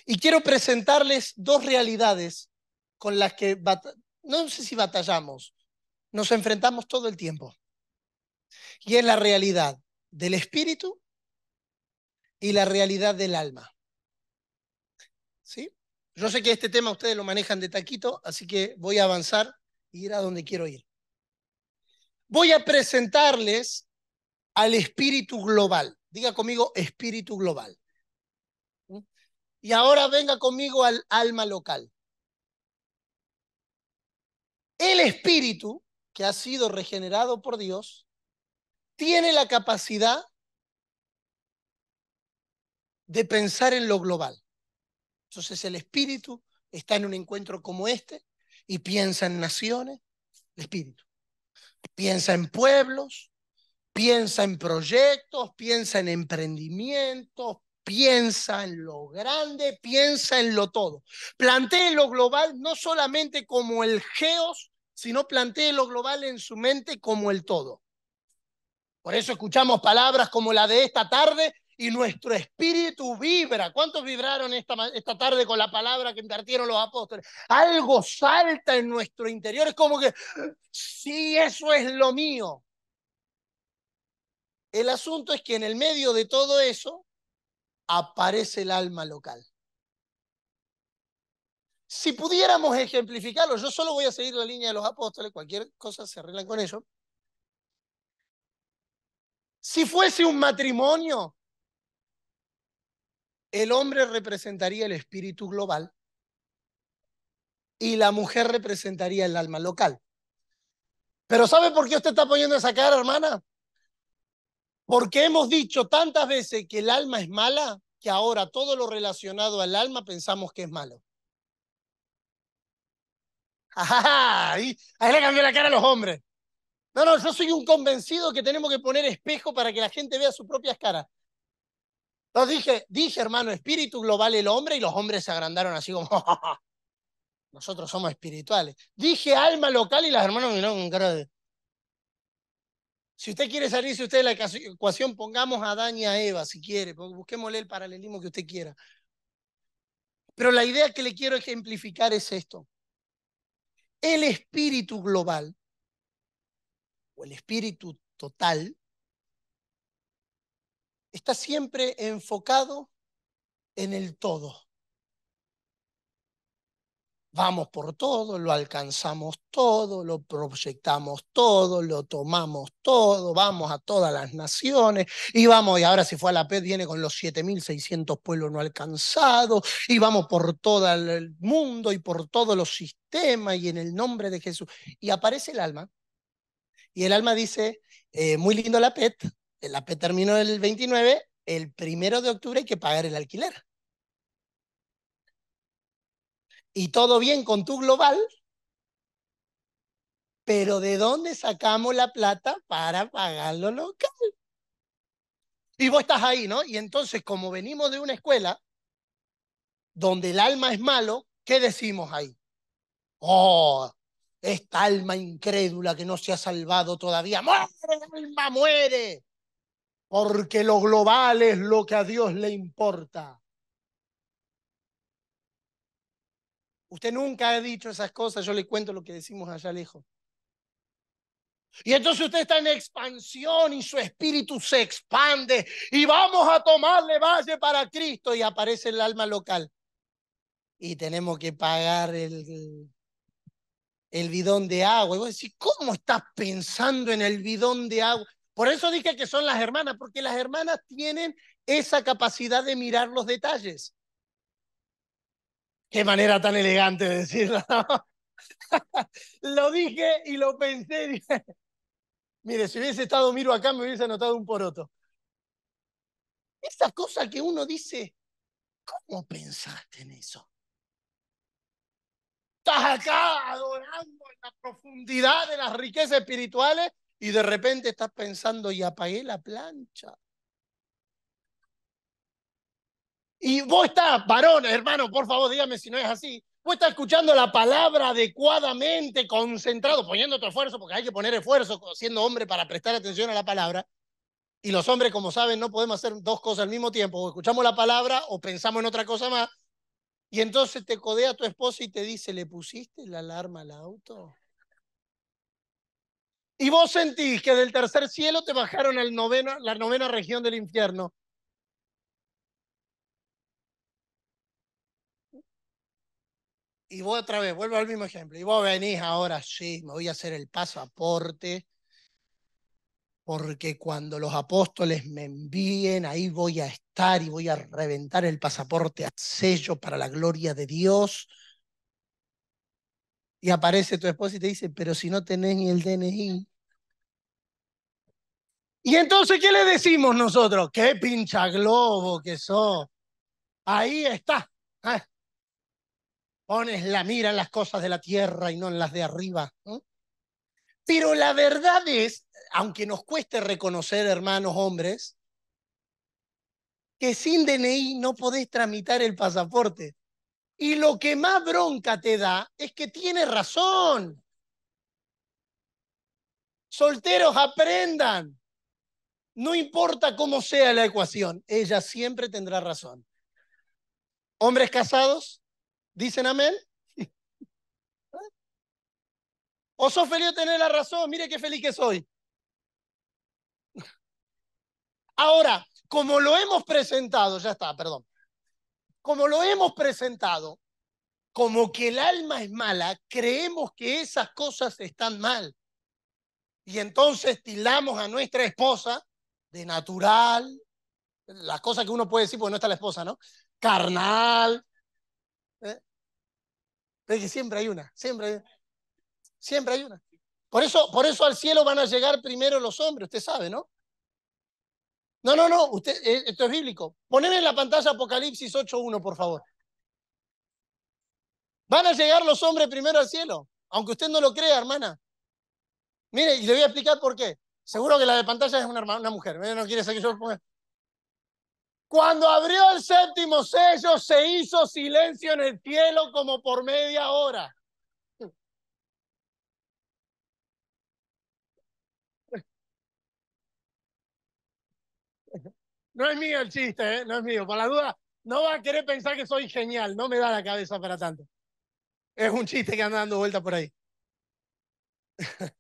Y quiero presentarles dos realidades con las que, no sé si batallamos, nos enfrentamos todo el tiempo. Y es la realidad del espíritu y la realidad del alma. ¿Sí? Yo sé que este tema ustedes lo manejan de taquito, así que voy a avanzar y ir a donde quiero ir. Voy a presentarles al espíritu global. Diga conmigo espíritu global. Y ahora venga conmigo al alma local. El espíritu que ha sido regenerado por Dios tiene la capacidad de pensar en lo global. Entonces el espíritu está en un encuentro como este y piensa en naciones, el espíritu. Piensa en pueblos, piensa en proyectos, piensa en emprendimientos, piensa en lo grande, piensa en lo todo. Plantee lo global no solamente como el geos, sino plantee lo global en su mente como el todo. Por eso escuchamos palabras como la de esta tarde y nuestro espíritu vibra. ¿Cuántos vibraron esta, esta tarde con la palabra que impartieron los apóstoles? Algo salta en nuestro interior. Es como que, sí, eso es lo mío. El asunto es que en el medio de todo eso, aparece el alma local. Si pudiéramos ejemplificarlo, yo solo voy a seguir la línea de los apóstoles, cualquier cosa se arreglan con eso. Si fuese un matrimonio, el hombre representaría el espíritu global y la mujer representaría el alma local. Pero ¿sabe por qué usted está poniendo esa cara, hermana? Porque hemos dicho tantas veces que el alma es mala, que ahora todo lo relacionado al alma pensamos que es malo. ahí, le cambió la cara a los hombres. No, no, yo soy un convencido que tenemos que poner espejo para que la gente vea sus propias caras. Entonces dije, dije, hermano, espíritu global el hombre y los hombres se agrandaron así como, nosotros somos espirituales. Dije alma local y las hermanas miraron con cara de, si usted quiere salirse usted de la ecuación, pongamos a daña y a Eva, si quiere, busquémosle el paralelismo que usted quiera. Pero la idea que le quiero ejemplificar es esto. El espíritu global o el espíritu total está siempre enfocado en el todo vamos por todo, lo alcanzamos todo, lo proyectamos todo, lo tomamos todo, vamos a todas las naciones, y vamos, y ahora si fue a la Pet, viene con los 7.600 pueblos no alcanzados, y vamos por todo el mundo y por todos los sistemas y en el nombre de Jesús. Y aparece el alma, y el alma dice, eh, muy lindo la PET, la PET terminó el 29, el primero de octubre hay que pagar el alquiler y todo bien con tu global, pero ¿de dónde sacamos la plata para pagar lo local? Y vos estás ahí, ¿no? Y entonces, como venimos de una escuela donde el alma es malo, ¿qué decimos ahí? Oh, esta alma incrédula que no se ha salvado todavía. ¡Muere, alma, muere! Porque lo global es lo que a Dios le importa. Usted nunca ha dicho esas cosas, yo le cuento lo que decimos allá lejos. Y entonces usted está en expansión y su espíritu se expande y vamos a tomarle valle para Cristo y aparece el alma local. Y tenemos que pagar el, el bidón de agua. Y vos decís, ¿cómo estás pensando en el bidón de agua? Por eso dije que son las hermanas, porque las hermanas tienen esa capacidad de mirar los detalles. Qué manera tan elegante de decirlo. lo dije y lo pensé. Mire, si hubiese estado Miro acá, me hubiese anotado un poroto. Esa cosa que uno dice, ¿cómo pensaste en eso? Estás acá adorando en la profundidad de las riquezas espirituales y de repente estás pensando, y apagué la plancha. Y vos estás, varón, hermano, por favor, dígame si no es así. Vos estás escuchando la palabra adecuadamente, concentrado, poniendo tu esfuerzo, porque hay que poner esfuerzo siendo hombre para prestar atención a la palabra. Y los hombres, como saben, no podemos hacer dos cosas al mismo tiempo. O escuchamos la palabra o pensamos en otra cosa más. Y entonces te codea tu esposa y te dice, ¿le pusiste la alarma al auto? Y vos sentís que del tercer cielo te bajaron al noveno, la novena región del infierno. y vos otra vez, vuelvo al mismo ejemplo, y vos venís ahora, sí, me voy a hacer el pasaporte, porque cuando los apóstoles me envíen, ahí voy a estar y voy a reventar el pasaporte a sello para la gloria de Dios. Y aparece tu esposa y te dice, pero si no tenés ni el DNI. Y entonces, ¿qué le decimos nosotros? ¡Qué pincha globo que sos! Ahí está. está! ¿eh? la miran las cosas de la tierra y no en las de arriba. Pero la verdad es, aunque nos cueste reconocer, hermanos hombres, que sin DNI no podés tramitar el pasaporte. Y lo que más bronca te da es que tiene razón. Solteros, aprendan. No importa cómo sea la ecuación, ella siempre tendrá razón. Hombres casados, ¿Dicen amén? ¿O sos feliz de tener la razón? Mire qué feliz que soy. Ahora, como lo hemos presentado, ya está, perdón. Como lo hemos presentado, como que el alma es mala, creemos que esas cosas están mal. Y entonces tilamos a nuestra esposa de natural, las cosas que uno puede decir, porque no está la esposa, ¿no? Carnal, ¿eh? que siempre hay una, siempre hay una. Siempre hay una. Por eso, por eso al cielo van a llegar primero los hombres, usted sabe, ¿no? No, no, no, usted, eh, esto es bíblico. Poneme en la pantalla Apocalipsis 8.1, por favor. Van a llegar los hombres primero al cielo, aunque usted no lo crea, hermana. Mire, y le voy a explicar por qué. Seguro que la de pantalla es una, una mujer, ¿eh? no quiere ser yo cuando abrió el séptimo sello, se hizo silencio en el cielo como por media hora. No es mío el chiste, ¿eh? no es mío. Para la duda, no va a querer pensar que soy genial. No me da la cabeza para tanto. Es un chiste que anda dando vuelta por ahí.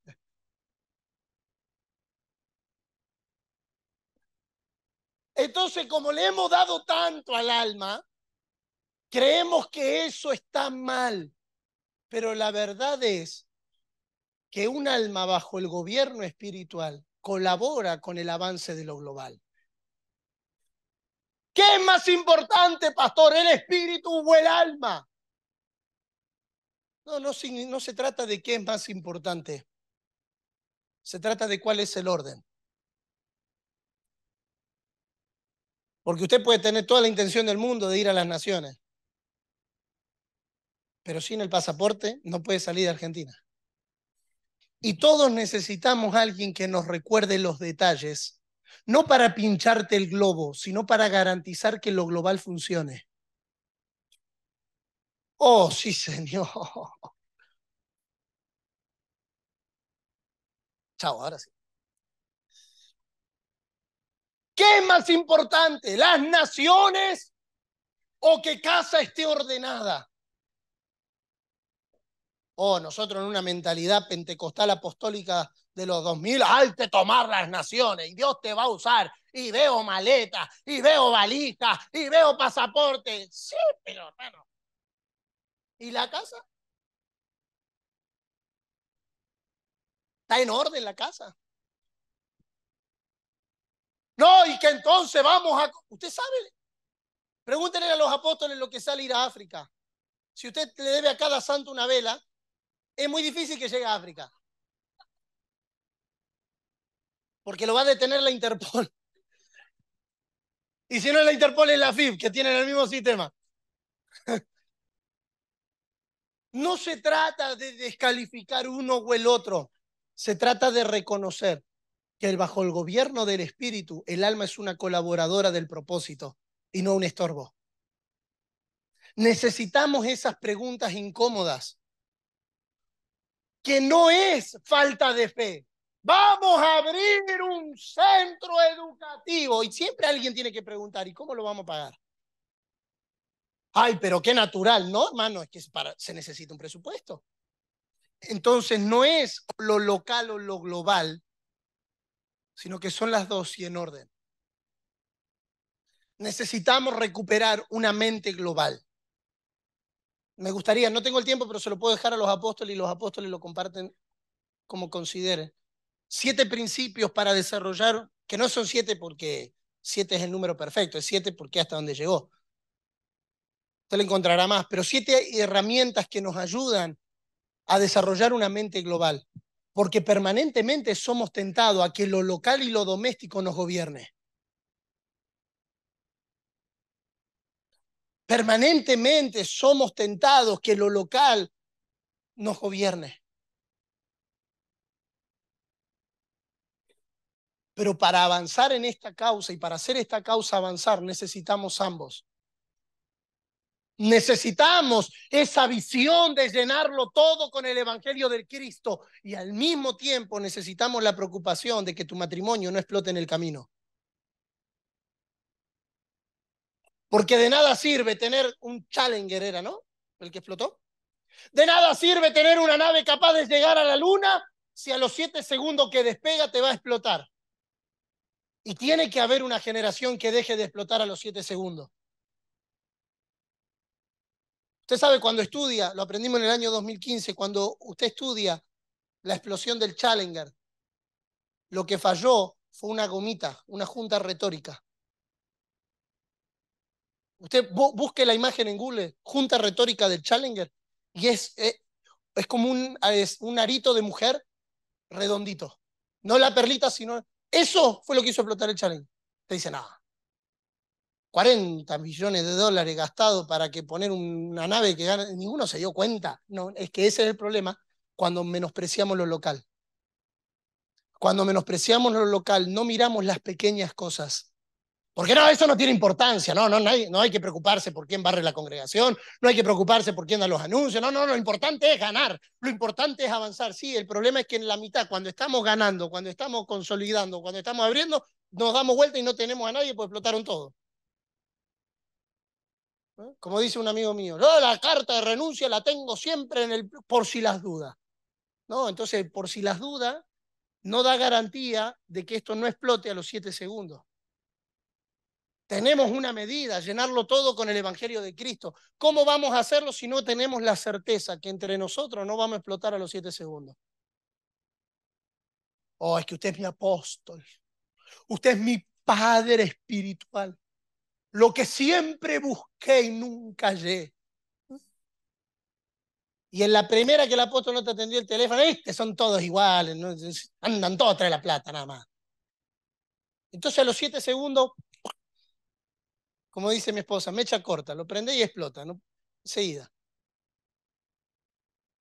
Entonces, como le hemos dado tanto al alma, creemos que eso está mal. Pero la verdad es que un alma bajo el gobierno espiritual colabora con el avance de lo global. ¿Qué es más importante, pastor? ¿El espíritu o el alma? No, no, se trata de qué es más importante. Se trata de cuál es el orden. Porque usted puede tener toda la intención del mundo de ir a las naciones. Pero sin el pasaporte no puede salir de Argentina. Y todos necesitamos a alguien que nos recuerde los detalles, no para pincharte el globo, sino para garantizar que lo global funcione. Oh, sí, señor. Chao, ahora sí. ¿Qué es más importante, las naciones o que casa esté ordenada? Oh, nosotros en una mentalidad pentecostal apostólica de los 2000, te tomar las naciones y Dios te va a usar. Y veo maleta, y veo valija, y veo pasaporte. Sí, pero hermano. ¿Y la casa? ¿Está en orden la casa? No, y que entonces vamos a... Usted sabe, pregúntenle a los apóstoles lo que sale ir a África. Si usted le debe a cada santo una vela, es muy difícil que llegue a África. Porque lo va a detener la Interpol. Y si no es la Interpol, es la FIB, que tienen el mismo sistema. No se trata de descalificar uno o el otro, se trata de reconocer que bajo el gobierno del espíritu el alma es una colaboradora del propósito y no un estorbo. Necesitamos esas preguntas incómodas, que no es falta de fe. Vamos a abrir un centro educativo y siempre alguien tiene que preguntar, ¿y cómo lo vamos a pagar? Ay, pero qué natural, ¿no, hermano? Es que se necesita un presupuesto. Entonces, no es lo local o lo global, sino que son las dos y en orden. Necesitamos recuperar una mente global. Me gustaría, no tengo el tiempo, pero se lo puedo dejar a los apóstoles y los apóstoles lo comparten como consideren. Siete principios para desarrollar, que no son siete porque siete es el número perfecto, es siete porque hasta donde llegó. Usted lo encontrará más, pero siete herramientas que nos ayudan a desarrollar una mente global porque permanentemente somos tentados a que lo local y lo doméstico nos gobierne. Permanentemente somos tentados que lo local nos gobierne. Pero para avanzar en esta causa y para hacer esta causa avanzar necesitamos ambos. Necesitamos esa visión de llenarlo todo con el Evangelio del Cristo y al mismo tiempo necesitamos la preocupación de que tu matrimonio no explote en el camino. Porque de nada sirve tener un Challenger, era, ¿no? El que explotó. De nada sirve tener una nave capaz de llegar a la luna si a los siete segundos que despega te va a explotar. Y tiene que haber una generación que deje de explotar a los siete segundos. Usted sabe, cuando estudia, lo aprendimos en el año 2015, cuando usted estudia la explosión del Challenger, lo que falló fue una gomita, una junta retórica. Usted busque la imagen en Google, junta retórica del Challenger, y es, eh, es, como un, es un arito de mujer redondito. No la perlita, sino... Eso fue lo que hizo explotar el Challenger. Te dice nada. 40 millones de dólares gastados para que poner una nave que gana, ninguno se dio cuenta. No, es que ese es el problema cuando menospreciamos lo local. Cuando menospreciamos lo local, no miramos las pequeñas cosas. Porque no, eso no tiene importancia, no, no, hay, no hay que preocuparse por quién barre la congregación, no hay que preocuparse por quién da los anuncios, no, no, lo importante es ganar, lo importante es avanzar. Sí, el problema es que en la mitad, cuando estamos ganando, cuando estamos consolidando, cuando estamos abriendo, nos damos vuelta y no tenemos a nadie, porque explotaron todo. Como dice un amigo mío, no, la carta de renuncia la tengo siempre en el por si las dudas. No, entonces por si las dudas no da garantía de que esto no explote a los siete segundos. Tenemos una medida, llenarlo todo con el Evangelio de Cristo. ¿Cómo vamos a hacerlo si no tenemos la certeza que entre nosotros no vamos a explotar a los siete segundos? Oh, es que usted es mi apóstol. Usted es mi padre espiritual lo que siempre busqué y nunca hallé. Y en la primera que el apóstol no te atendió el teléfono, este son todos iguales, ¿no? andan todos traer la plata nada más. Entonces a los siete segundos, como dice mi esposa, mecha corta, lo prende y explota, ¿no? Seguida.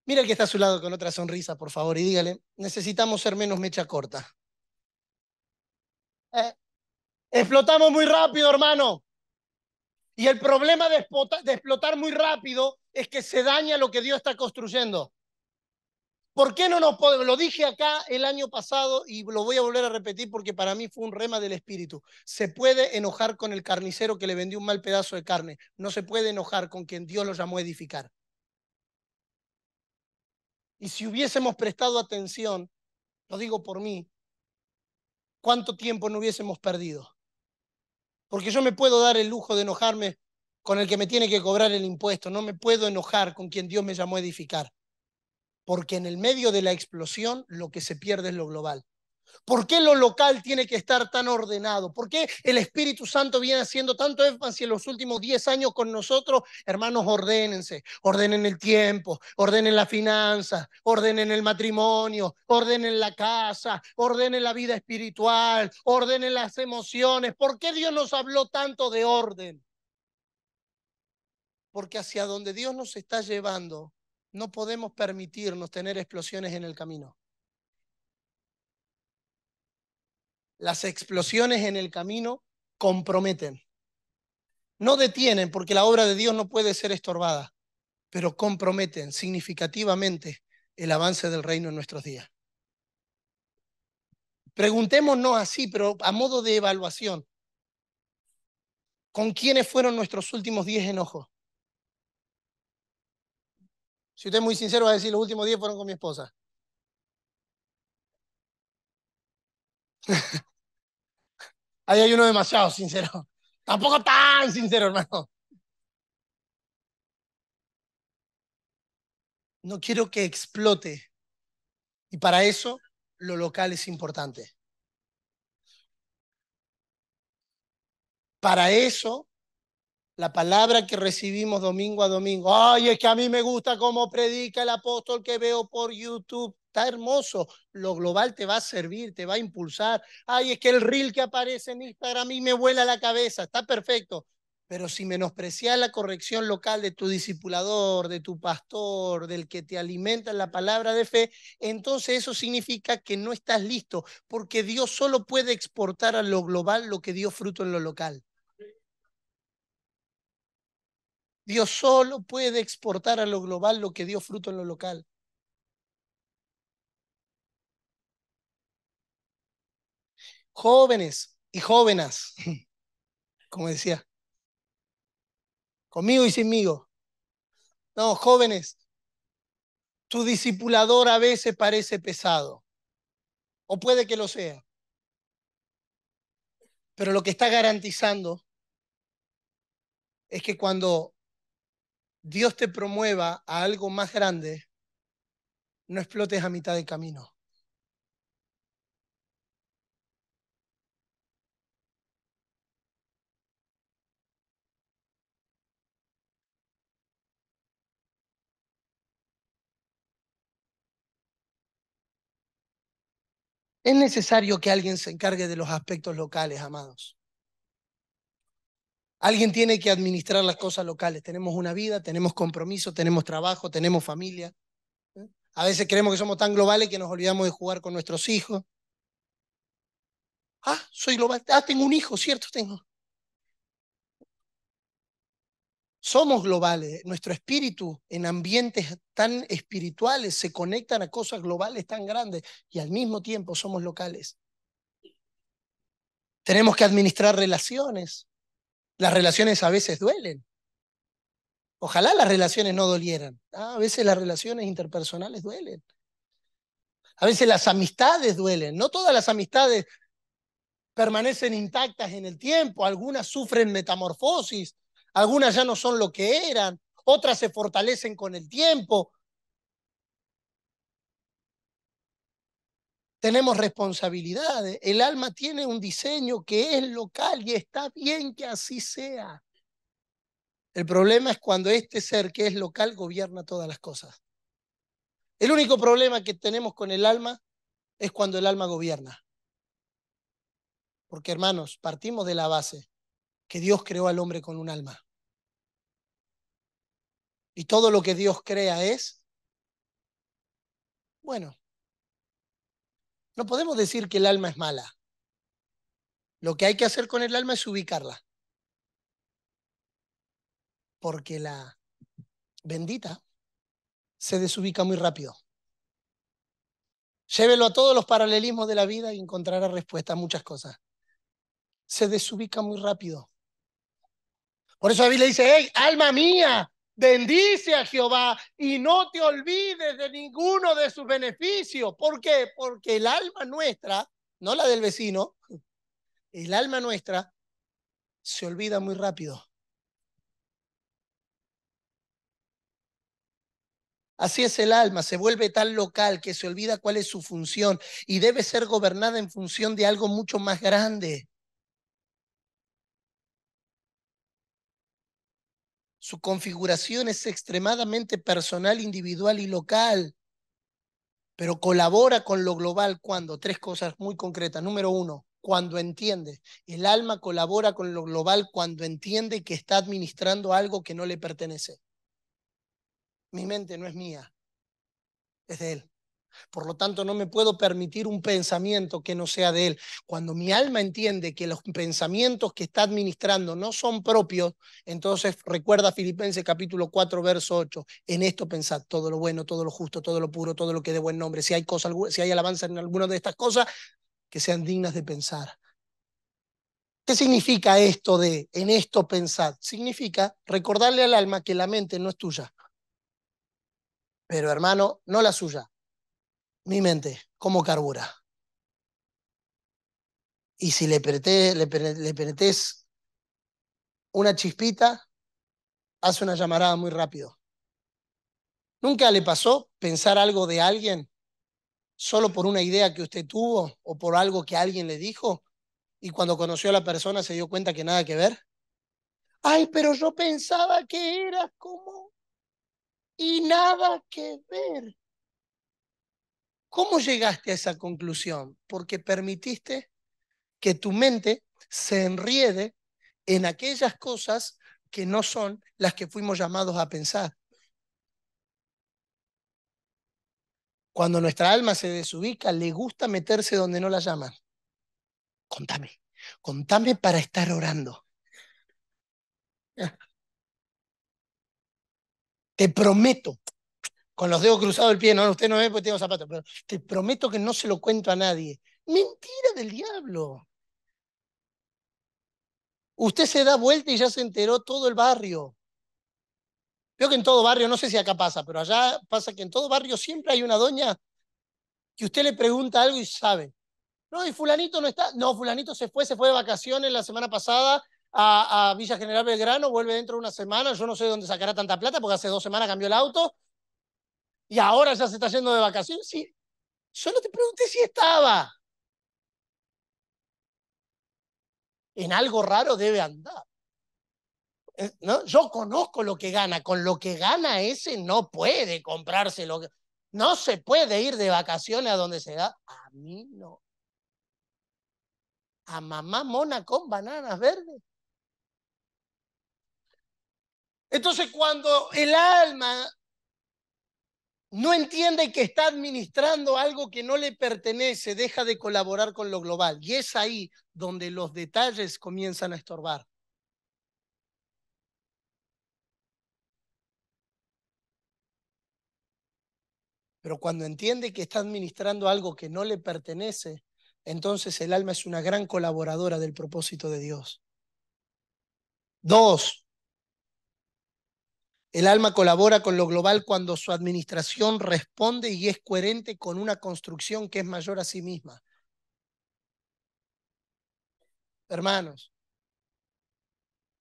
Mira el que está a su lado con otra sonrisa, por favor, y dígale, necesitamos ser menos mecha corta. Eh, explotamos muy rápido, hermano. Y el problema de, explotar, muy rápido es que se daña lo que Dios está construyendo. ¿Por qué no nos podemos? Lo dije acá el año pasado y lo voy a volver a repetir porque para mí fue un rema del espíritu. Se puede enojar con el carnicero que le vendió un mal pedazo de carne. No se puede enojar con quien Dios lo llamó a edificar. Y si hubiésemos prestado atención, lo digo por mí, ¿cuánto tiempo no hubiésemos perdido? Porque yo me puedo dar el lujo de enojarme con el que me tiene que cobrar el impuesto, no me puedo enojar con quien Dios me llamó a edificar. Porque en el medio de la explosión lo que se pierde es lo global. ¿Por qué lo local tiene que estar tan ordenado? ¿Por qué el Espíritu Santo viene haciendo tanto énfasis en los últimos 10 años con nosotros? Hermanos, ordénense, ordenen el tiempo, ordenen la finanza, ordenen el matrimonio, ordenen la casa, ordenen la vida espiritual, ordenen las emociones. ¿Por qué Dios nos habló tanto de orden? Porque hacia donde Dios nos está llevando, no podemos permitirnos tener explosiones en el camino. las explosiones en el camino comprometen. No detienen porque la obra de Dios no puede ser estorbada, pero comprometen significativamente el avance del reino en nuestros días. Preguntémonos así, pero a modo de evaluación. ¿Con quiénes fueron nuestros últimos 10 enojos? Si usted es muy sincero, va a decir, los últimos 10 fueron con mi esposa. Ahí hay uno demasiado sincero. Tampoco tan sincero, hermano. No quiero que explote. Y para eso lo local es importante. Para eso la palabra que recibimos domingo a domingo. Ay, es que a mí me gusta cómo predica el apóstol que veo por YouTube está hermoso, lo global te va a servir, te va a impulsar. Ay, es que el reel que aparece en Instagram a mí me vuela la cabeza, está perfecto. Pero si menosprecias la corrección local de tu discipulador, de tu pastor, del que te alimenta la palabra de fe, entonces eso significa que no estás listo, porque Dios solo puede exportar a lo global lo que dio fruto en lo local. Dios solo puede exportar a lo global lo que dio fruto en lo local. jóvenes y jóvenes, como decía, conmigo y sinmigo. No, jóvenes, tu discipulador a veces parece pesado, o puede que lo sea, pero lo que está garantizando es que cuando Dios te promueva a algo más grande, no explotes a mitad de camino. Es necesario que alguien se encargue de los aspectos locales, amados. Alguien tiene que administrar las cosas locales. Tenemos una vida, tenemos compromiso, tenemos trabajo, tenemos familia. ¿eh? A veces creemos que somos tan globales que nos olvidamos de jugar con nuestros hijos. Ah, soy global. Ah, tengo un hijo, cierto, tengo. somos globales, nuestro espíritu en ambientes tan espirituales se conectan a cosas globales tan grandes y al mismo tiempo somos locales. Tenemos que administrar relaciones. Las relaciones a veces duelen. Ojalá las relaciones no dolieran. Ah, a veces las relaciones interpersonales duelen. A veces las amistades duelen. No todas las amistades permanecen intactas en el tiempo. Algunas sufren metamorfosis algunas ya no son lo que eran, otras se fortalecen con el tiempo. Tenemos responsabilidades, el alma tiene un diseño que es local y está bien que así sea. El problema es cuando este ser que es local gobierna todas las cosas. El único problema que tenemos con el alma es cuando el alma gobierna. Porque hermanos, partimos de la base que Dios creó al hombre con un alma. Y todo lo que Dios crea es bueno. No podemos decir que el alma es mala. Lo que hay que hacer con el alma es ubicarla. Porque la bendita se desubica muy rápido. Llévelo a todos los paralelismos de la vida y encontrará respuesta a muchas cosas. Se desubica muy rápido. Por eso David le dice, hey, alma mía, bendice a Jehová y no te olvides de ninguno de sus beneficios. ¿Por qué? Porque el alma nuestra, no la del vecino, el alma nuestra se olvida muy rápido. Así es el alma, se vuelve tan local que se olvida cuál es su función y debe ser gobernada en función de algo mucho más grande. Su configuración es extremadamente personal, individual y local, pero colabora con lo global cuando, tres cosas muy concretas. Número uno, cuando entiende. El alma colabora con lo global cuando entiende que está administrando algo que no le pertenece. Mi mente no es mía, es de él. Por lo tanto, no me puedo permitir un pensamiento que no sea de Él. Cuando mi alma entiende que los pensamientos que está administrando no son propios, entonces recuerda Filipenses capítulo 4, verso 8. En esto pensad todo lo bueno, todo lo justo, todo lo puro, todo lo que de buen nombre. Si hay, si hay alabanza en alguna de estas cosas, que sean dignas de pensar. ¿Qué significa esto de en esto pensad? Significa recordarle al alma que la mente no es tuya. Pero hermano, no la suya, mi mente, como carbura. Y si le pretés le, una chispita, hace una llamarada muy rápido. ¿Nunca le pasó pensar algo de alguien solo por una idea que usted tuvo o por algo que alguien le dijo? Y cuando conoció a la persona se dio cuenta que nada que ver. Ay, pero yo pensaba que eras como... Y nada que ver. ¿Cómo llegaste a esa conclusión? Porque permitiste que tu mente se enriede en aquellas cosas que no son las que fuimos llamados a pensar. Cuando nuestra alma se desubica, le gusta meterse donde no la llaman. Contame, contame para estar orando. Te prometo, con los dedos cruzados del pie, no, usted no ve porque tengo zapatos, pero te prometo que no se lo cuento a nadie. Mentira del diablo. Usted se da vuelta y ya se enteró todo el barrio. Veo que en todo barrio, no sé si acá pasa, pero allá pasa que en todo barrio siempre hay una doña que usted le pregunta algo y sabe. No, y fulanito no está. No, fulanito se fue, se fue de vacaciones la semana pasada a, a Villa General Belgrano, vuelve dentro de una semana. Yo no sé dónde sacará tanta plata porque hace dos semanas cambió el auto y ahora ya se está yendo de vacaciones. Sí, solo te pregunté si estaba. En algo raro debe andar. Eh, ¿No? Yo conozco lo que gana, con lo que gana ese no puede comprarse lo No se puede ir de vacaciones a donde se da. A mí no. A mamá mona con bananas verdes. Entonces cuando el alma no entiende que está administrando algo que no le pertenece, deja de colaborar con lo global. Y es ahí donde los detalles comienzan a estorbar. Pero cuando entiende que está administrando algo que no le pertenece, entonces el alma es una gran colaboradora del propósito de Dios. Dos, el alma colabora con lo global cuando su administración responde y es coherente con una construcción que es mayor a sí misma. Hermanos,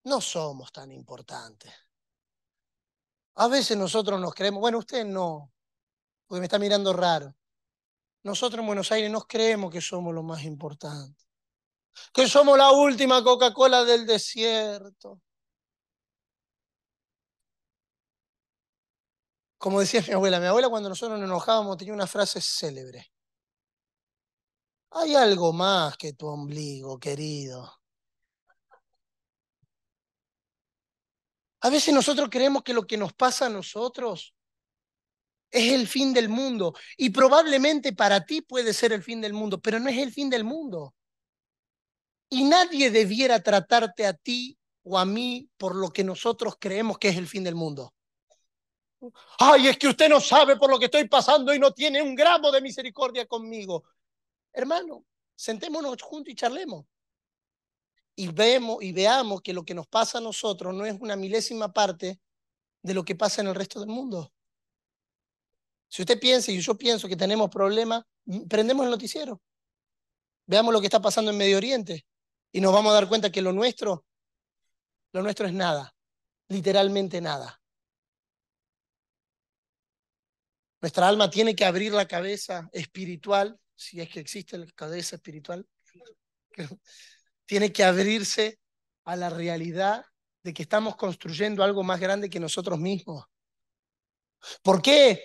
no somos tan importantes. A veces nosotros nos creemos, bueno, usted no, porque me está mirando raro. Nosotros en Buenos Aires nos creemos que somos lo más importante, que somos la última Coca-Cola del desierto, Como decía mi abuela, mi abuela cuando nosotros nos enojábamos tenía una frase célebre. Hay algo más que tu ombligo, querido. A veces nosotros creemos que lo que nos pasa a nosotros es el fin del mundo. Y probablemente para ti puede ser el fin del mundo, pero no es el fin del mundo. Y nadie debiera tratarte a ti o a mí por lo que nosotros creemos que es el fin del mundo. Ay, es que usted no sabe por lo que estoy pasando y no tiene un gramo de misericordia conmigo. Hermano, sentémonos juntos y charlemos. Y vemos y veamos que lo que nos pasa a nosotros no es una milésima parte de lo que pasa en el resto del mundo. Si usted piensa y yo pienso que tenemos problemas, mm, prendemos el noticiero. Veamos lo que está pasando en Medio Oriente y nos vamos a dar cuenta que lo nuestro, lo nuestro es nada, literalmente nada. Nuestra alma tiene que abrir la cabeza espiritual, si es que existe la cabeza espiritual. tiene que abrirse a la realidad de que estamos construyendo algo más grande que nosotros mismos. ¿Por qué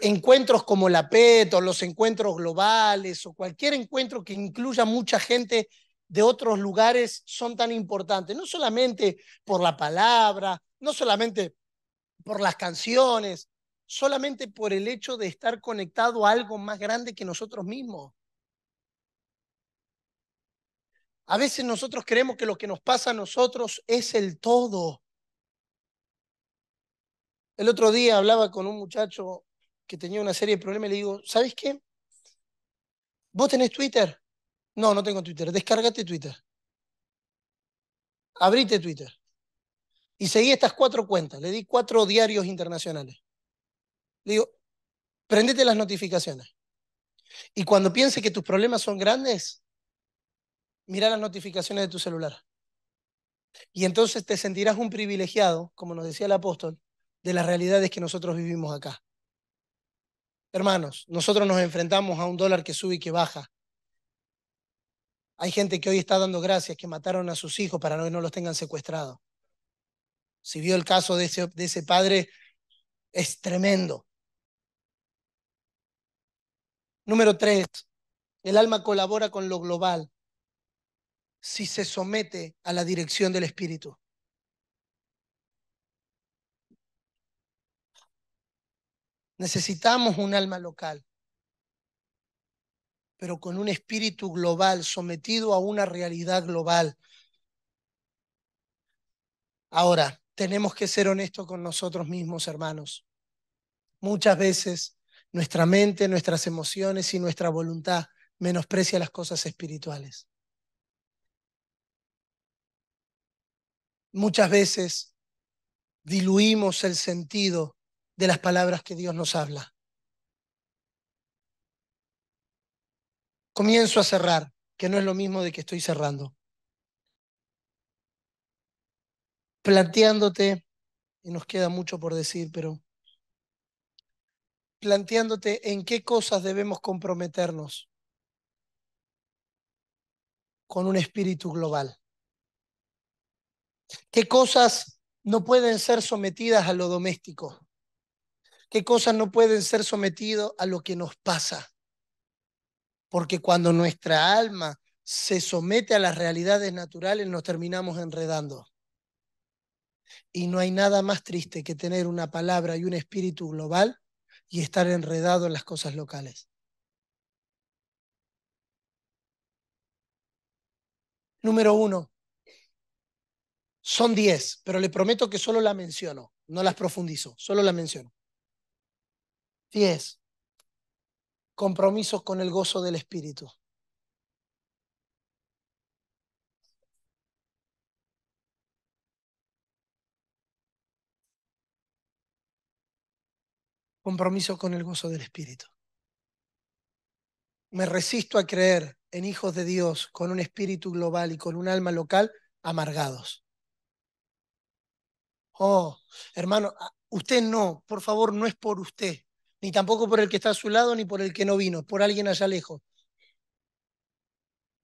encuentros como la PET o los encuentros globales o cualquier encuentro que incluya mucha gente de otros lugares son tan importantes? No solamente por la palabra, no solamente por las canciones, solamente por el hecho de estar conectado a algo más grande que nosotros mismos. A veces nosotros creemos que lo que nos pasa a nosotros es el todo. El otro día hablaba con un muchacho que tenía una serie de problemas y le digo, ¿sabes qué? ¿Vos tenés Twitter? No, no tengo Twitter. Descárgate Twitter. Abrite Twitter. Y seguí estas cuatro cuentas. Le di cuatro diarios internacionales digo, prendete las notificaciones. Y cuando pienses que tus problemas son grandes, mira las notificaciones de tu celular. Y entonces te sentirás un privilegiado, como nos decía el apóstol, de las realidades que nosotros vivimos acá. Hermanos, nosotros nos enfrentamos a un dólar que sube y que baja. Hay gente que hoy está dando gracias que mataron a sus hijos para que no los tengan secuestrados. Si vio el caso de ese, de ese padre, es tremendo. Número tres, el alma colabora con lo global si se somete a la dirección del Espíritu. Necesitamos un alma local, pero con un espíritu global, sometido a una realidad global. Ahora, tenemos que ser honestos con nosotros mismos, hermanos. Muchas veces nuestra mente, nuestras emociones y nuestra voluntad menosprecia las cosas espirituales. Muchas veces diluimos el sentido de las palabras que Dios nos habla. Comienzo a cerrar, que no es lo mismo de que estoy cerrando. Planteándote, y nos queda mucho por decir, pero planteándote en qué cosas debemos comprometernos con un espíritu global. ¿Qué cosas no pueden ser sometidas a lo doméstico? ¿Qué cosas no pueden ser sometidas a lo que nos pasa? Porque cuando nuestra alma se somete a las realidades naturales nos terminamos enredando. Y no hay nada más triste que tener una palabra y un espíritu global y estar enredado en las cosas locales. Número uno, son diez, pero le prometo que solo la menciono, no las profundizo, solo la menciono. Diez, Compromisos con el gozo del Espíritu. compromiso con el gozo del Espíritu. Me resisto a creer en hijos de Dios con un espíritu global y con un alma local amargados. Oh, hermano, ah, usted no, por favor, no es por usted, ni tampoco por el que está a su lado, ni por el que no vino, por alguien allá lejos.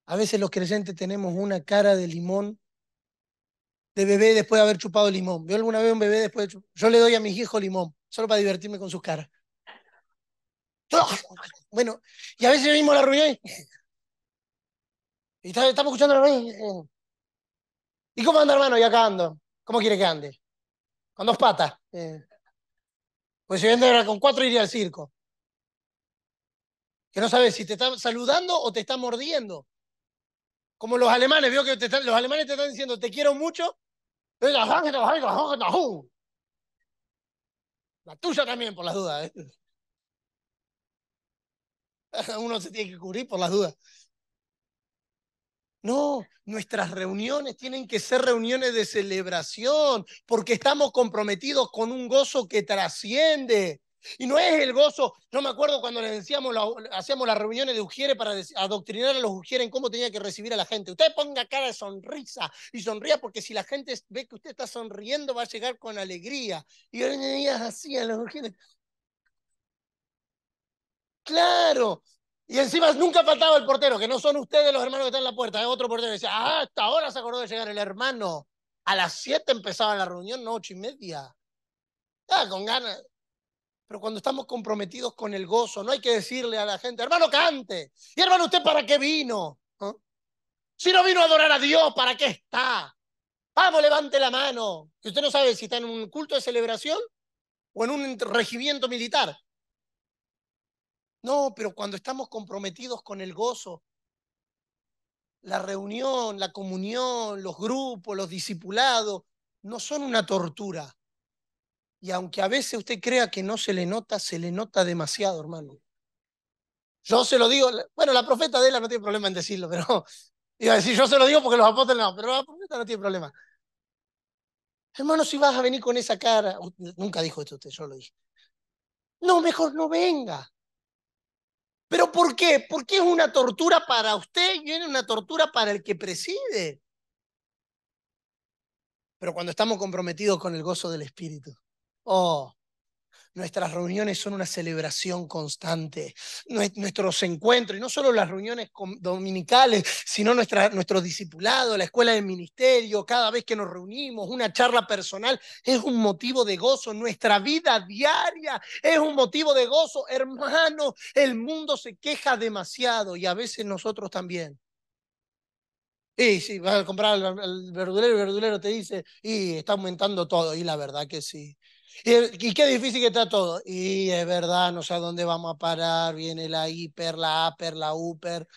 A veces los creyentes tenemos una cara de limón, de bebé después de haber chupado limón. ¿Vio alguna vez un bebé después de chupar? Yo le doy a mis hijos limón solo para divertirme con sus caras. Ah, bueno, y a veces mismo la arruiné. Y estamos escuchando la ruina. ¿Y cómo anda, hermano? Y acá ando. ¿Cómo quiere que ande? Con dos patas. Eh. Pues si andara con cuatro iría al circo. Que no sabes si te está saludando o te está mordiendo. Como los alemanes, veo que te están, los alemanes te están diciendo te quiero mucho. La tuya también, por las dudas. ¿eh? Uno se tiene que cubrir por las dudas. No, nuestras reuniones tienen que ser reuniones de celebración, porque estamos comprometidos con un gozo que trasciende. Y no es el gozo, no me acuerdo cuando les decíamos, hacíamos las reuniones de Ujieres para adoctrinar a los Ujieres en cómo tenía que recibir a la gente. Usted ponga cara de sonrisa y sonría porque si la gente ve que usted está sonriendo va a llegar con alegría. Y hoy así a los Ujieres. Claro. Y encima nunca faltaba el portero, que no son ustedes los hermanos que están en la puerta. Hay otro portero que decía, ah, hasta ahora se acordó de llegar el hermano. A las 7 empezaba la reunión, no ocho y media. estaba con ganas. Pero cuando estamos comprometidos con el gozo, no hay que decirle a la gente, hermano, cante. Y hermano, ¿usted para qué vino? Si no vino a adorar a Dios, ¿para qué está? Vamos, levante la mano. Que usted no sabe si está en un culto de celebración o en un regimiento militar. No, pero cuando estamos comprometidos con el gozo, la reunión, la comunión, los grupos, los discipulados, no son una tortura, y aunque a veces usted crea que no se le nota, se le nota demasiado, hermano. Yo se lo digo, bueno, la profeta de no tiene problema en decirlo, pero iba a decir, yo se lo digo porque los apóstoles no, pero la profeta no tiene problema. Hermano, si vas a venir con esa cara, nunca dijo esto usted, yo lo dije. No, mejor no venga. ¿Pero por qué? Porque es una tortura para usted y es una tortura para el que preside. Pero cuando estamos comprometidos con el gozo del Espíritu, Oh, nuestras reuniones son una celebración constante. Nuestros encuentros, y no solo las reuniones dominicales, sino nuestra, nuestro discipulado, la escuela del ministerio, cada vez que nos reunimos, una charla personal, es un motivo de gozo. Nuestra vida diaria es un motivo de gozo. Hermano, el mundo se queja demasiado y a veces nosotros también. Y si vas a comprar al, verdulero, el verdulero te dice, y está aumentando todo. Y la verdad que sí. Y, qué difícil que está todo. Y es verdad, no sé a dónde vamos a parar. Viene la hiper, la aper, la uper.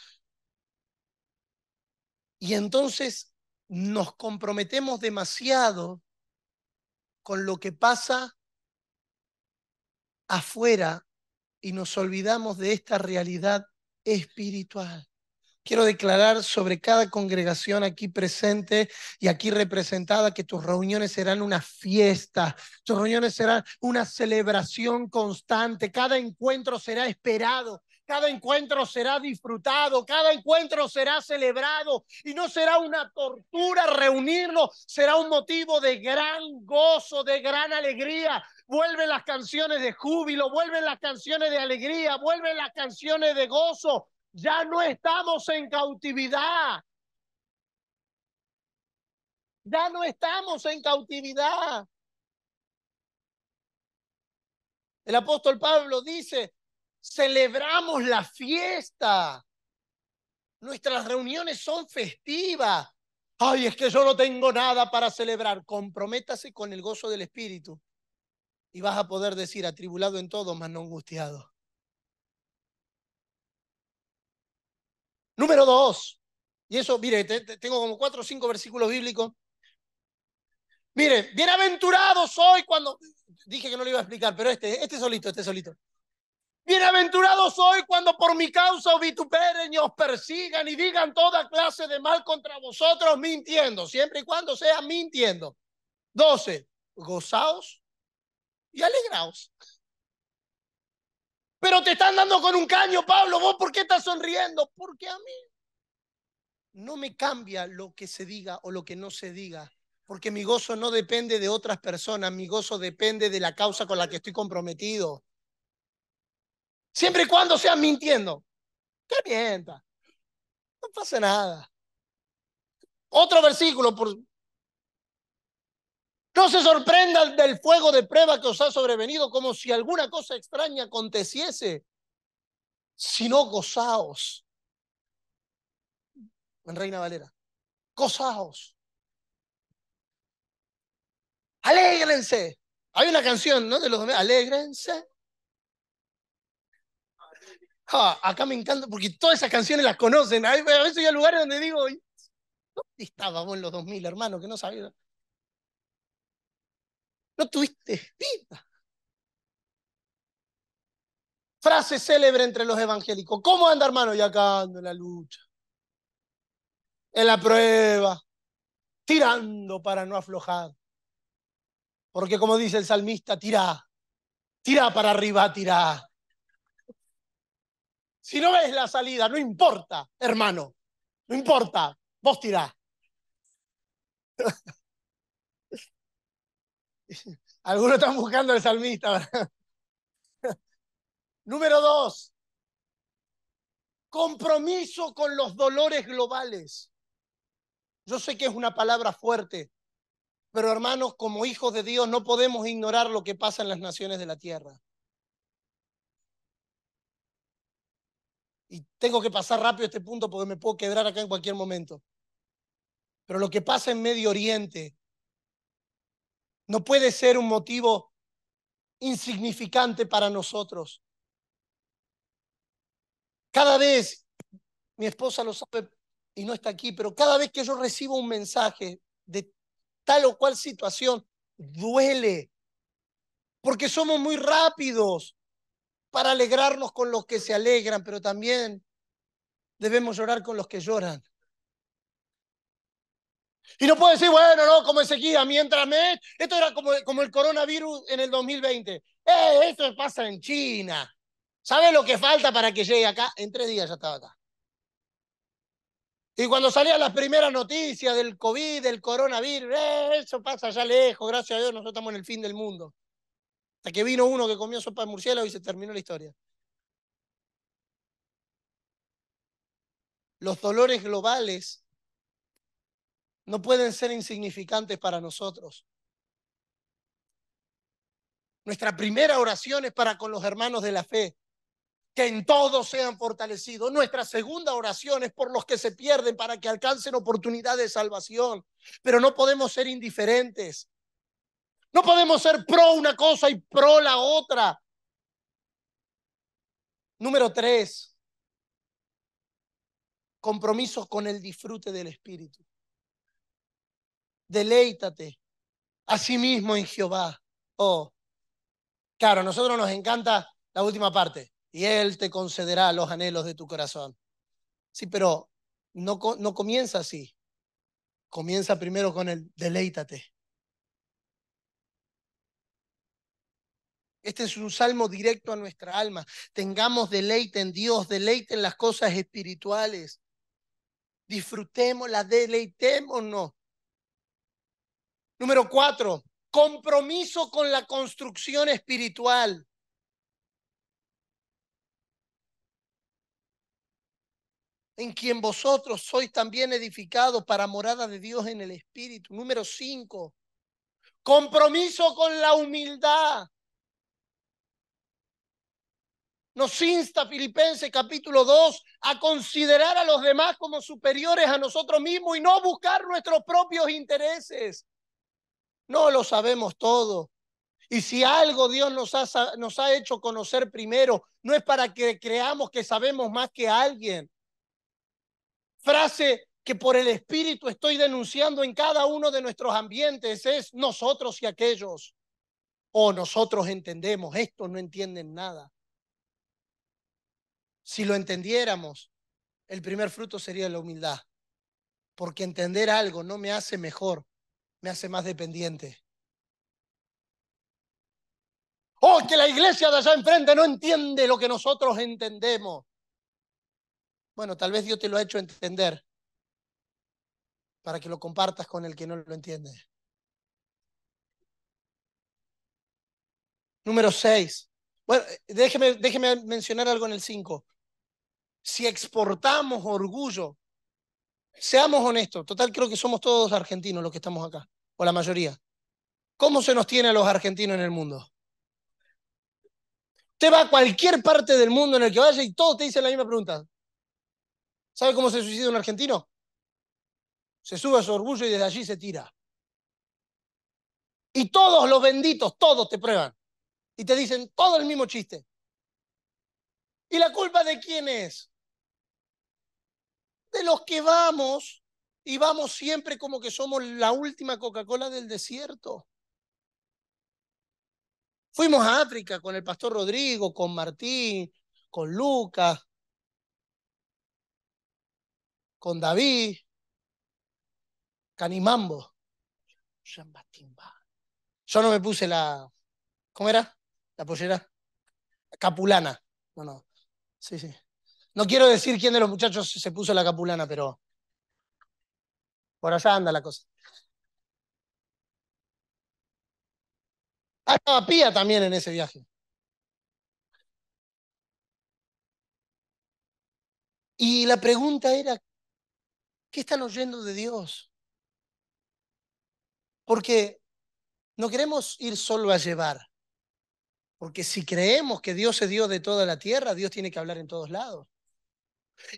Y entonces nos comprometemos demasiado con lo que pasa afuera y nos olvidamos de esta realidad espiritual. Quiero declarar sobre cada congregación aquí presente y aquí representada que tus reuniones serán una fiesta, tus reuniones serán una celebración constante, cada encuentro será esperado, cada encuentro será disfrutado, cada encuentro será celebrado y no será una tortura reunirlo, será un motivo de gran gozo, de gran alegría. Vuelven las canciones de júbilo, vuelven las canciones de alegría, vuelven las canciones de gozo, ya no estamos en cautividad. Ya no estamos en cautividad. El apóstol Pablo dice, celebramos la fiesta. Nuestras reuniones son festivas. Ay, es que yo no tengo nada para celebrar. Comprométase con el gozo del Espíritu y vas a poder decir, atribulado en todo, mas no angustiado. Número dos, y eso, mire, tengo como cuatro o cinco versículos bíblicos. Mire, bienaventurados soy cuando, dije que no lo iba a explicar, pero este, este solito, este solito. Bienaventurados soy cuando por mi causa os vituperen y os persigan y digan toda clase de mal contra vosotros mintiendo, siempre y cuando sea mintiendo. Doce, Gozaos y alegraos. Pero te están dando con un caño, Pablo. ¿Vos por qué estás sonriendo? Porque a mí no me cambia lo que se diga o lo que no se diga. Porque mi gozo no depende de otras personas. Mi gozo depende de la causa con la que estoy comprometido. Siempre y cuando seas mintiendo. ¿Qué mienta. No pasa nada. Otro versículo, por, no se sorprendan del fuego de prueba que os ha sobrevenido como si alguna cosa extraña aconteciese, sino gozaos. En Reina Valera, gozaos. Alégrense. Hay una canción, ¿no? De los domingos. Alégrense. Ah, acá me encanta, porque todas esas canciones las conocen. A veces hay lugares donde digo, ¿dónde estábamos en los 2000, hermano? Que no sabía no tuviste vida. Frase célebre entre los evangélicos. ¿Cómo anda, hermano? Ya acá ando en la lucha, en la prueba, tirando para no aflojar. Porque como dice el salmista, tirá, tirá para arriba, tirá. Si no ves la salida, no importa, hermano, no importa, vos tirá. Algunos están buscando al salmista. Número dos, compromiso con los dolores globales. Yo sé que es una palabra fuerte, pero hermanos, como hijos de Dios no podemos ignorar lo que pasa en las naciones de la tierra. Y tengo que pasar rápido este punto porque me puedo quedar acá en cualquier momento. Pero lo que pasa en Medio Oriente, no puede ser un motivo insignificante para nosotros. Cada vez, mi esposa lo sabe y no está aquí, pero cada vez que yo recibo un mensaje de tal o cual situación, duele, porque somos muy rápidos para alegrarnos con los que se alegran, pero también debemos llorar con los que lloran. Y no puedo decir, bueno, no, como enseguida, mientras me... Esto era como, como el coronavirus en el 2020. ¡Eh, esto pasa en China! ¿Sabe lo que falta para que llegue acá? En tres días ya estaba acá. Y cuando salían las primeras noticias del COVID, del coronavirus, eh, eso pasa allá lejos, gracias a Dios, nosotros estamos en el fin del mundo. Hasta que vino uno que comió sopa de murciélago y se terminó la historia. Los dolores globales no pueden ser insignificantes para nosotros. Nuestra primera oración es para con los hermanos de la fe, que en todo sean fortalecidos. Nuestra segunda oración es por los que se pierden para que alcancen oportunidad de salvación. Pero no podemos ser indiferentes. No podemos ser pro una cosa y pro la otra. Número tres, compromiso con el disfrute del Espíritu deleítate asimismo sí en Jehová. Oh, claro, a nosotros nos encanta la última parte. Y Él te concederá los anhelos de tu corazón. Sí, pero no, no comienza así. Comienza primero con el deleítate. Este es un salmo directo a nuestra alma. Tengamos deleite en Dios, deleite en las cosas espirituales. Disfrutémoslas, deleitémonos. Número cuatro, compromiso con la construcción espiritual. en quien vosotros sois también edificados para morada de Dios en el Espíritu. Número cinco, compromiso con la humildad. Nos insta Filipenses capítulo dos a considerar a los demás como superiores a nosotros mismos y no buscar nuestros propios intereses. No lo sabemos todo. Y si algo Dios nos ha, nos ha hecho conocer primero, no es para que creamos que sabemos más que alguien. Frase que por el Espíritu estoy denunciando en cada uno de nuestros ambientes es nosotros y aquellos. O nosotros entendemos, estos no entienden nada. Si lo entendiéramos, el primer fruto sería la humildad. Porque entender algo no me hace mejor, me hace más dependiente. Oh, que la iglesia de allá enfrente no entiende lo que nosotros entendemos. Bueno, tal vez Dios te lo ha hecho entender para que lo compartas con el que no lo entiende. Número seis. Bueno, déjeme, déjeme mencionar algo en el 5. Si exportamos orgullo, Seamos honestos, total creo que somos todos argentinos los que estamos acá, o la mayoría. ¿Cómo se nos tiene a los argentinos en el mundo? Te va a cualquier parte del mundo en el que vayas y todos te dicen la misma pregunta. ¿Sabe cómo se suicida un argentino? Se sube a su orgullo y desde allí se tira. Y todos los benditos, todos te prueban. Y te dicen todo el mismo chiste. ¿Y la culpa de quién es? de los que vamos y vamos siempre como que somos la última Coca-Cola del desierto. Fuimos a África con el pastor Rodrigo, con Martín, con Lucas, con David, Canimambo, Yo no me puse la, ¿cómo era? La pollera capulana. Bueno, Sí, sí. No quiero decir quién de los muchachos se puso la capulana, pero por allá anda la cosa. Ah, Pía también en ese viaje. Y la pregunta era, ¿qué están oyendo de Dios? Porque no queremos ir solo a llevar. Porque si creemos que Dios es Dios de toda la tierra, Dios tiene que hablar en todos lados.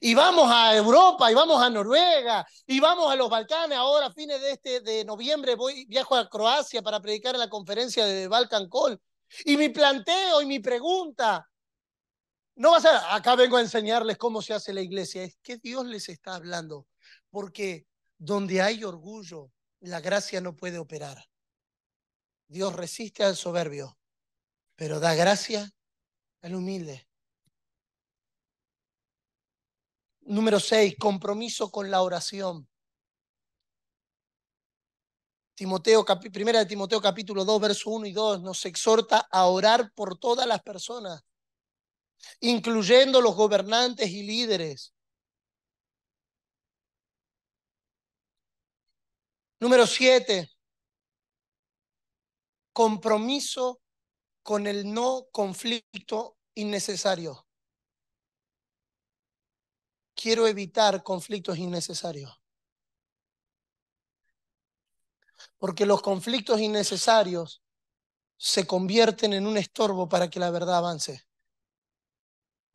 Y vamos a Europa, y vamos a Noruega, y vamos a los Balcanes. Ahora, a fines de, este, de noviembre, voy, viajo a Croacia para predicar en la conferencia de Balkan Call. Y mi planteo y mi pregunta no va a ser, acá vengo a enseñarles cómo se hace la iglesia, es que Dios les está hablando, porque donde hay orgullo, la gracia no puede operar. Dios resiste al soberbio, pero da gracia al humilde. Número seis, compromiso con la oración. Timoteo, primera de Timoteo capítulo 2, verso 1 y 2, nos exhorta a orar por todas las personas, incluyendo los gobernantes y líderes. Número siete, compromiso con el no conflicto innecesario quiero evitar conflictos innecesarios. Porque los conflictos innecesarios se convierten en un estorbo para que la verdad avance.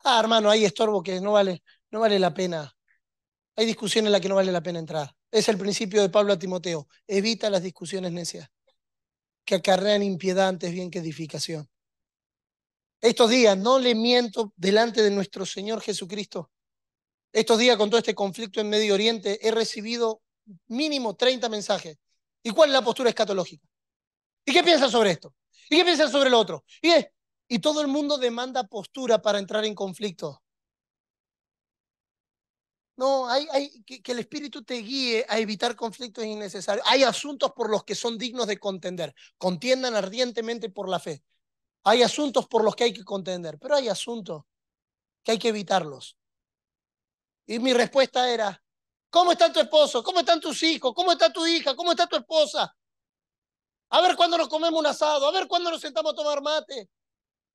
Ah, hermano, hay estorbo que no vale, no vale la pena. Hay discusiones en las que no vale la pena entrar. Es el principio de Pablo a Timoteo. Evita las discusiones necias que acarrean impiedad antes bien que edificación. Estos días no le miento delante de nuestro Señor Jesucristo. Estos días con todo este conflicto en Medio Oriente he recibido mínimo 30 mensajes. ¿Y cuál es la postura escatológica? ¿Y qué piensas sobre esto? ¿Y qué piensas sobre lo otro? Y, todo el mundo demanda postura para entrar en conflicto. No, hay, hay que, el Espíritu te guíe a evitar conflictos innecesarios. Hay asuntos por los que son dignos de contender. Contiendan ardientemente por la fe. Hay asuntos por los que hay que contender, pero hay asuntos que hay que evitarlos. Y mi respuesta era, ¿cómo está tu esposo? ¿Cómo están tus hijos? ¿Cómo está tu hija? ¿Cómo está tu esposa? A ver cuándo nos comemos un asado, a ver cuándo nos sentamos a tomar mate.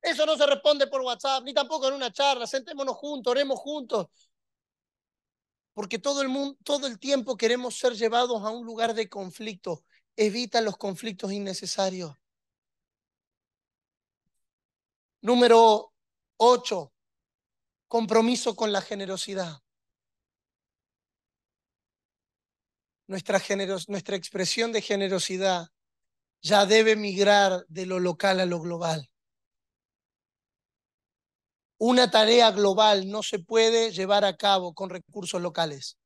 Eso no se responde por WhatsApp, ni tampoco en una charla. Sentémonos juntos, oremos juntos. Porque todo el, mundo, todo el tiempo queremos ser llevados a un lugar de conflicto. Evita los conflictos innecesarios. Número 8. Compromiso con la generosidad. nuestra, nuestra expresión de generosidad ya debe migrar de lo local a lo global. Una tarea global no se puede llevar a cabo con recursos locales.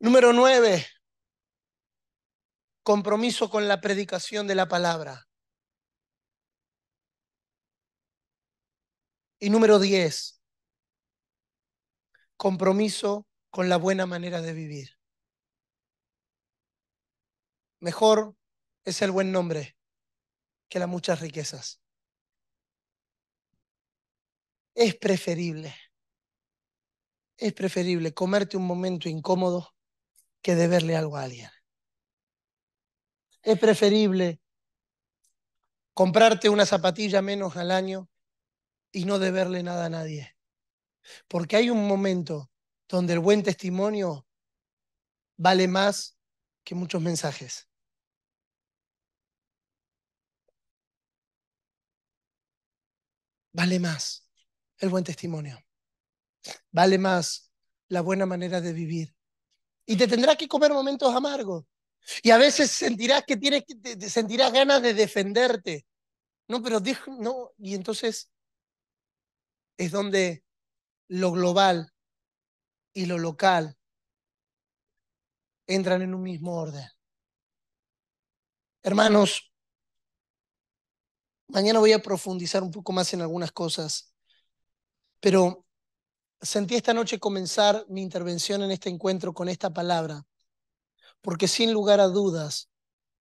Número nueve, compromiso con la predicación de la palabra. Y número diez, compromiso con la buena manera de vivir. Mejor es el buen nombre que las muchas riquezas. Es preferible, es preferible comerte un momento incómodo que deberle algo a alguien. Es preferible comprarte una zapatilla menos al año y no deberle nada a nadie porque hay un momento donde el buen testimonio vale más que muchos mensajes. Vale más el buen testimonio. Vale más la buena manera de vivir. Y te tendrás que comer momentos amargos. Y a veces sentirás que tienes que, sentirás ganas de defenderte. No, pero no, y entonces es donde lo global y lo local entran en un mismo orden. Hermanos, mañana voy a profundizar un poco más en algunas cosas, pero sentí esta noche comenzar mi intervención en este encuentro con esta palabra, porque sin lugar a dudas,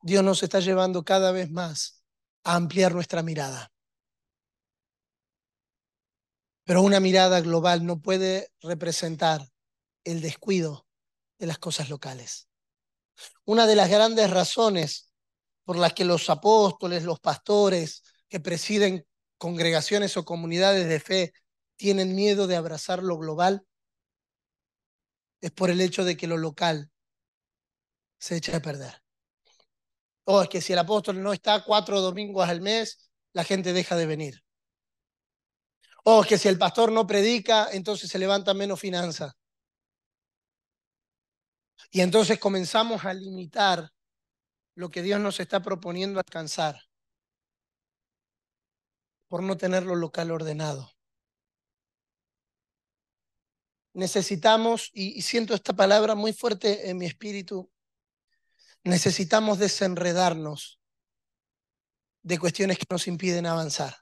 Dios nos está llevando cada vez más a ampliar nuestra mirada. Pero una mirada global no puede representar el descuido de las cosas locales. Una de las grandes razones por las que los apóstoles, los pastores que presiden congregaciones o comunidades de fe tienen miedo de abrazar lo global es por el hecho de que lo local se echa a perder. O oh, es que si el apóstol no está cuatro domingos al mes, la gente deja de venir que si el pastor no predica, entonces se levanta menos finanzas. Y entonces comenzamos a limitar lo que Dios nos está proponiendo alcanzar por no tenerlo local ordenado. Necesitamos, y siento esta palabra muy fuerte en mi espíritu, necesitamos desenredarnos de cuestiones que nos impiden avanzar.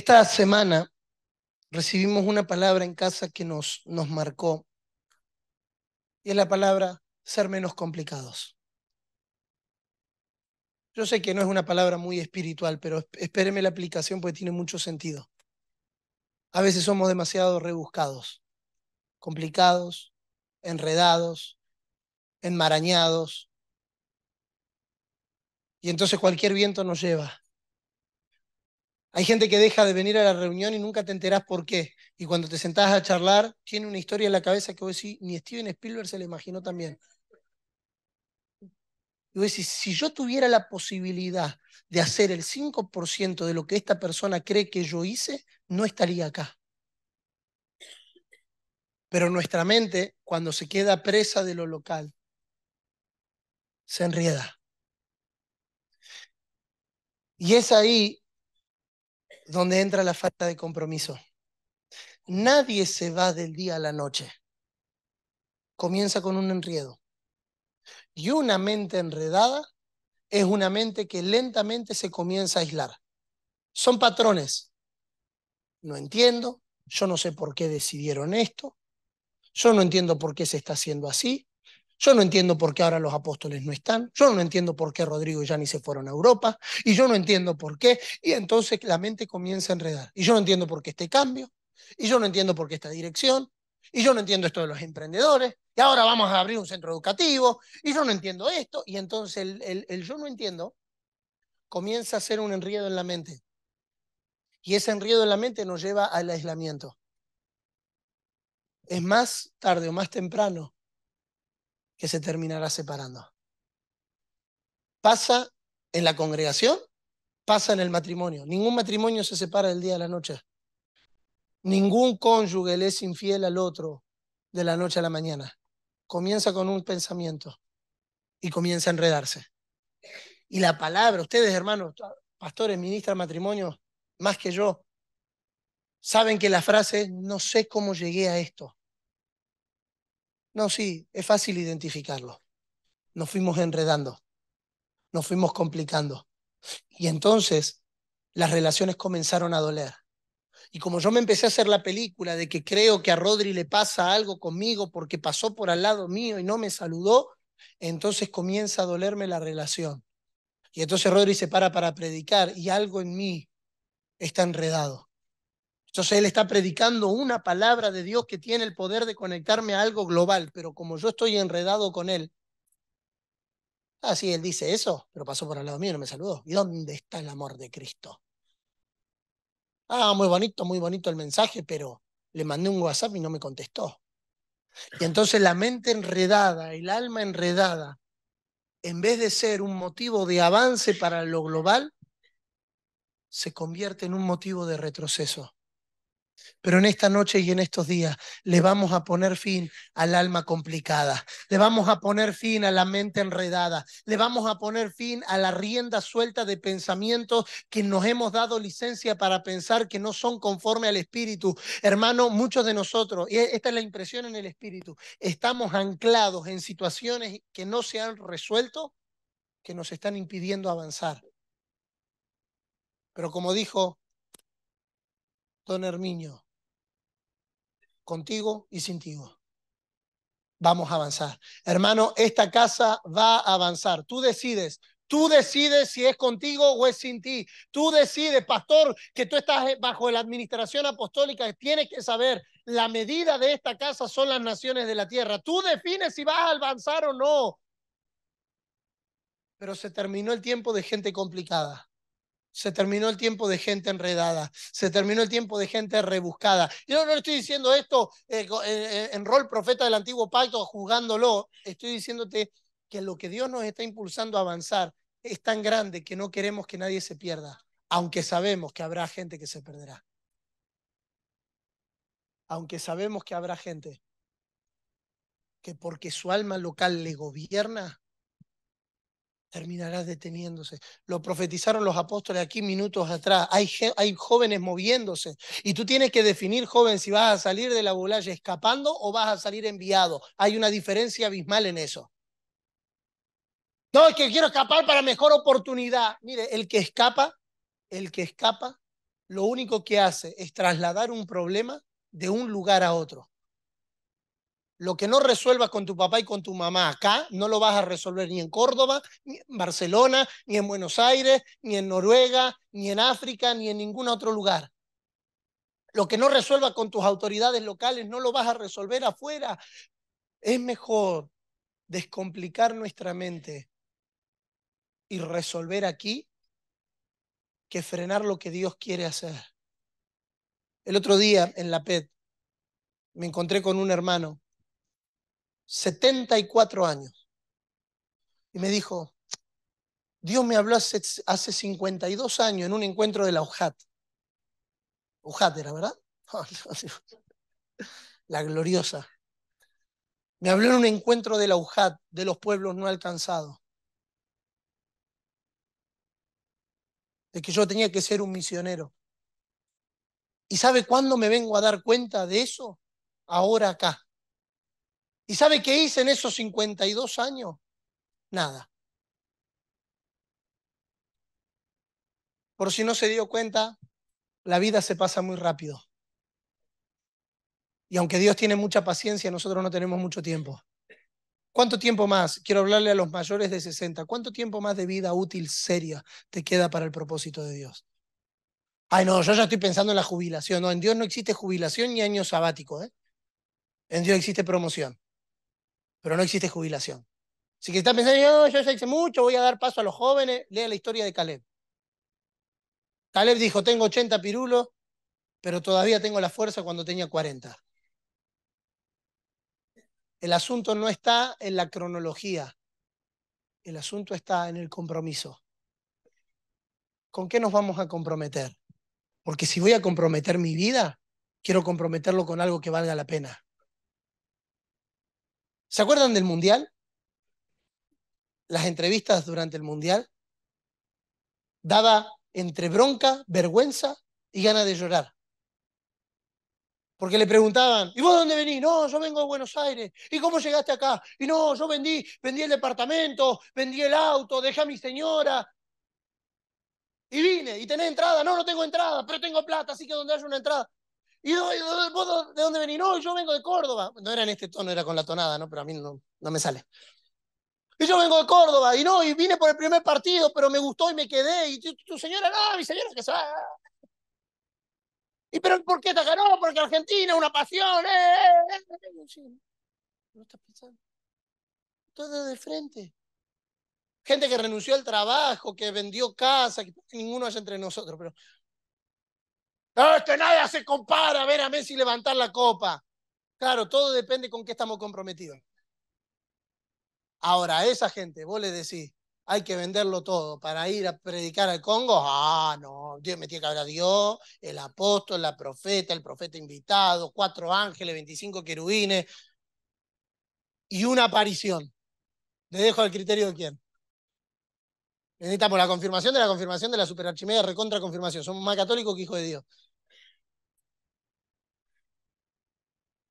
Esta semana recibimos una palabra en casa que nos, nos marcó y es la palabra ser menos complicados. Yo sé que no es una palabra muy espiritual, pero espéreme la aplicación porque tiene mucho sentido. A veces somos demasiado rebuscados, complicados, enredados, enmarañados. Y entonces cualquier viento nos lleva. Hay gente que deja de venir a la reunión y nunca te enterás por qué. Y cuando te sentás a charlar, tiene una historia en la cabeza que vos decís, ni Steven Spielberg se la imaginó también. Y vos decís, si yo tuviera la posibilidad de hacer el 5% de lo que esta persona cree que yo hice, no estaría acá. Pero nuestra mente, cuando se queda presa de lo local, se enrieda. Y es ahí donde entra la falta de compromiso. Nadie se va del día a la noche. Comienza con un enriedo. Y una mente enredada es una mente que lentamente se comienza a aislar. Son patrones. No entiendo, yo no sé por qué decidieron esto, yo no entiendo por qué se está haciendo así, yo no entiendo por qué ahora los apóstoles no están. Yo no entiendo por qué Rodrigo y Yanni se fueron a Europa. Y yo no entiendo por qué. Y entonces la mente comienza a enredar. Y yo no entiendo por qué este cambio. Y yo no entiendo por qué esta dirección. Y yo no entiendo esto de los emprendedores. Y ahora vamos a abrir un centro educativo. Y yo no entiendo esto. Y entonces el, yo no entiendo comienza a ser un enredo en la mente. Y ese enredo en la mente nos lleva al aislamiento. Es más tarde o más temprano que se terminará separando. Pasa en la congregación, pasa en el matrimonio. Ningún matrimonio se separa del día a la noche. Ningún cónyuge le es infiel al otro de la noche a la mañana. Comienza con un pensamiento y comienza a enredarse. Y la palabra, ustedes hermanos, pastores, ministras, matrimonio más que yo, saben que la frase no sé cómo llegué a esto. No, sí, es fácil identificarlo. Nos fuimos enredando, nos fuimos complicando. Y entonces las relaciones comenzaron a doler. Y como yo me empecé a hacer la película de que creo que a Rodri le pasa algo conmigo porque pasó por al lado mío y no me saludó, entonces comienza a dolerme la relación. Y entonces Rodri se para para predicar y algo en mí está enredado. Entonces él está predicando una palabra de Dios que tiene el poder de conectarme a algo global, pero como yo estoy enredado con él, así ah, él dice eso, pero pasó por al lado mío y no me saludó. ¿Y dónde está el amor de Cristo? Ah, muy bonito, muy bonito el mensaje, pero le mandé un WhatsApp y no me contestó. Y entonces la mente enredada, el alma enredada, en vez de ser un motivo de avance para lo global, se convierte en un motivo de retroceso. Pero en esta noche y en estos días le vamos a poner fin al alma complicada, le vamos a poner fin a la mente enredada, le vamos a poner fin a la rienda suelta de pensamientos que nos hemos dado licencia para pensar que no son conforme al espíritu. Hermano, muchos de nosotros, y e, esta es la impresión en el espíritu, estamos anclados en situaciones que no se han resuelto, que nos están impidiendo avanzar. Pero como dijo don Herminio, contigo y sin ti. Vamos a avanzar. Hermano, esta casa va a avanzar. Tú decides. Tú decides si es contigo o es sin ti. Tú decides, pastor, que tú estás eh, bajo la administración apostólica. Tienes que saber, la medida de esta casa son las naciones de la tierra. Tú defines si vas a avanzar o no. Pero se terminó el tiempo de gente complicada. Se terminó el tiempo de gente enredada, se terminó el tiempo de gente rebuscada. Yo no estoy diciendo esto eh, eh, eh, en rol profeta del antiguo pacto, juzgándolo, estoy diciéndote que lo que Dios nos está impulsando a avanzar es tan grande que no queremos que nadie se pierda, aunque sabemos que habrá gente que se perderá. Aunque sabemos que habrá gente que porque su alma local le gobierna, terminarás deteniéndose. Lo profetizaron los apóstoles aquí minutos atrás. Hay, hay jóvenes moviéndose. Y tú tienes que definir, joven, si vas a salir de la bolalla escapando o vas a salir enviado. Hay una diferencia abismal en eso. No, es que quiero escapar para mejor oportunidad. Mire, el que escapa, el que escapa, lo único que hace es trasladar un problema de un lugar a otro. Lo que no resuelvas con tu papá y con tu mamá acá, no lo vas a resolver ni en Córdoba, ni en Barcelona, ni en Buenos Aires, ni en Noruega, ni en África, ni en ningún otro lugar. Lo que no resuelvas con tus autoridades locales, no lo vas a resolver afuera. Es mejor descomplicar nuestra mente y resolver aquí que frenar lo que Dios quiere hacer. El otro día en la PET me encontré con un hermano 74 años. Y me dijo, Dios me habló hace, 52 años en un encuentro de la UJAT. UJAT era, ¿verdad? la gloriosa. Me habló en un encuentro de la UJAT, de los pueblos no alcanzados. De que yo tenía que ser un misionero. ¿Y sabe cuándo me vengo a dar cuenta de eso? Ahora acá. ¿Y sabe qué hice en esos 52 años? Nada. Por si no se dio cuenta, la vida se pasa muy rápido. Y aunque Dios tiene mucha paciencia, nosotros no tenemos mucho tiempo. ¿Cuánto tiempo más? Quiero hablarle a los mayores de 60. ¿Cuánto tiempo más de vida útil, seria, te queda para el propósito de Dios? Ay, no, yo ya estoy pensando en la jubilación. No, en Dios no existe jubilación ni año sabático. ¿eh? En Dios existe promoción pero no existe jubilación. Si que está pensando, yo ya hice mucho, voy a dar paso a los jóvenes, lea la historia de Caleb. Caleb dijo, tengo 80 pirulos, pero todavía tengo la fuerza cuando tenía 40. El asunto no está en la cronología, el asunto está en el compromiso. ¿Con qué nos vamos a comprometer? Porque si voy a comprometer mi vida, quiero comprometerlo con algo que valga la pena. ¿Se acuerdan del Mundial? Las entrevistas durante el Mundial, dada entre bronca, vergüenza y ganas de llorar. Porque le preguntaban, ¿y vos dónde venís? No, yo vengo de Buenos Aires. ¿Y cómo llegaste acá? Y no, yo vendí, vendí el departamento, vendí el auto, dejé a mi señora. Y vine, y tenés entrada. No, no tengo entrada, pero tengo plata, así que donde haya una entrada. ¿Y de dónde venís? No, yo vengo de Córdoba. No era en este tono, era con la tonada, ¿no? Pero a mí no, no me sale. Y yo vengo de Córdoba, y no, y vine por el primer partido, pero me gustó y me quedé. Y tu, señora, no, mi señora que se va. ¿Y pero por qué te ganó? Porque Argentina es una pasión. Eh, eh, eh, eh No estás Todo de frente. Gente que renunció al trabajo, que vendió casa, que ninguno haya entre nosotros, pero ¡Esto es que nada se compara a ver a Messi levantar la copa. Claro, todo depende con qué estamos comprometidos. Ahora, a esa gente, vos le decís, hay que venderlo todo para ir a predicar al Congo. Ah, no, Dios me tiene que hablar Dios, el apóstol, la profeta, el profeta invitado, cuatro ángeles, 25 querubines y una aparición. Le dejo al criterio de quién. Necesitamos la confirmación de la confirmación de la superarchimedia, recontra confirmación. Somos más católicos que hijos de Dios.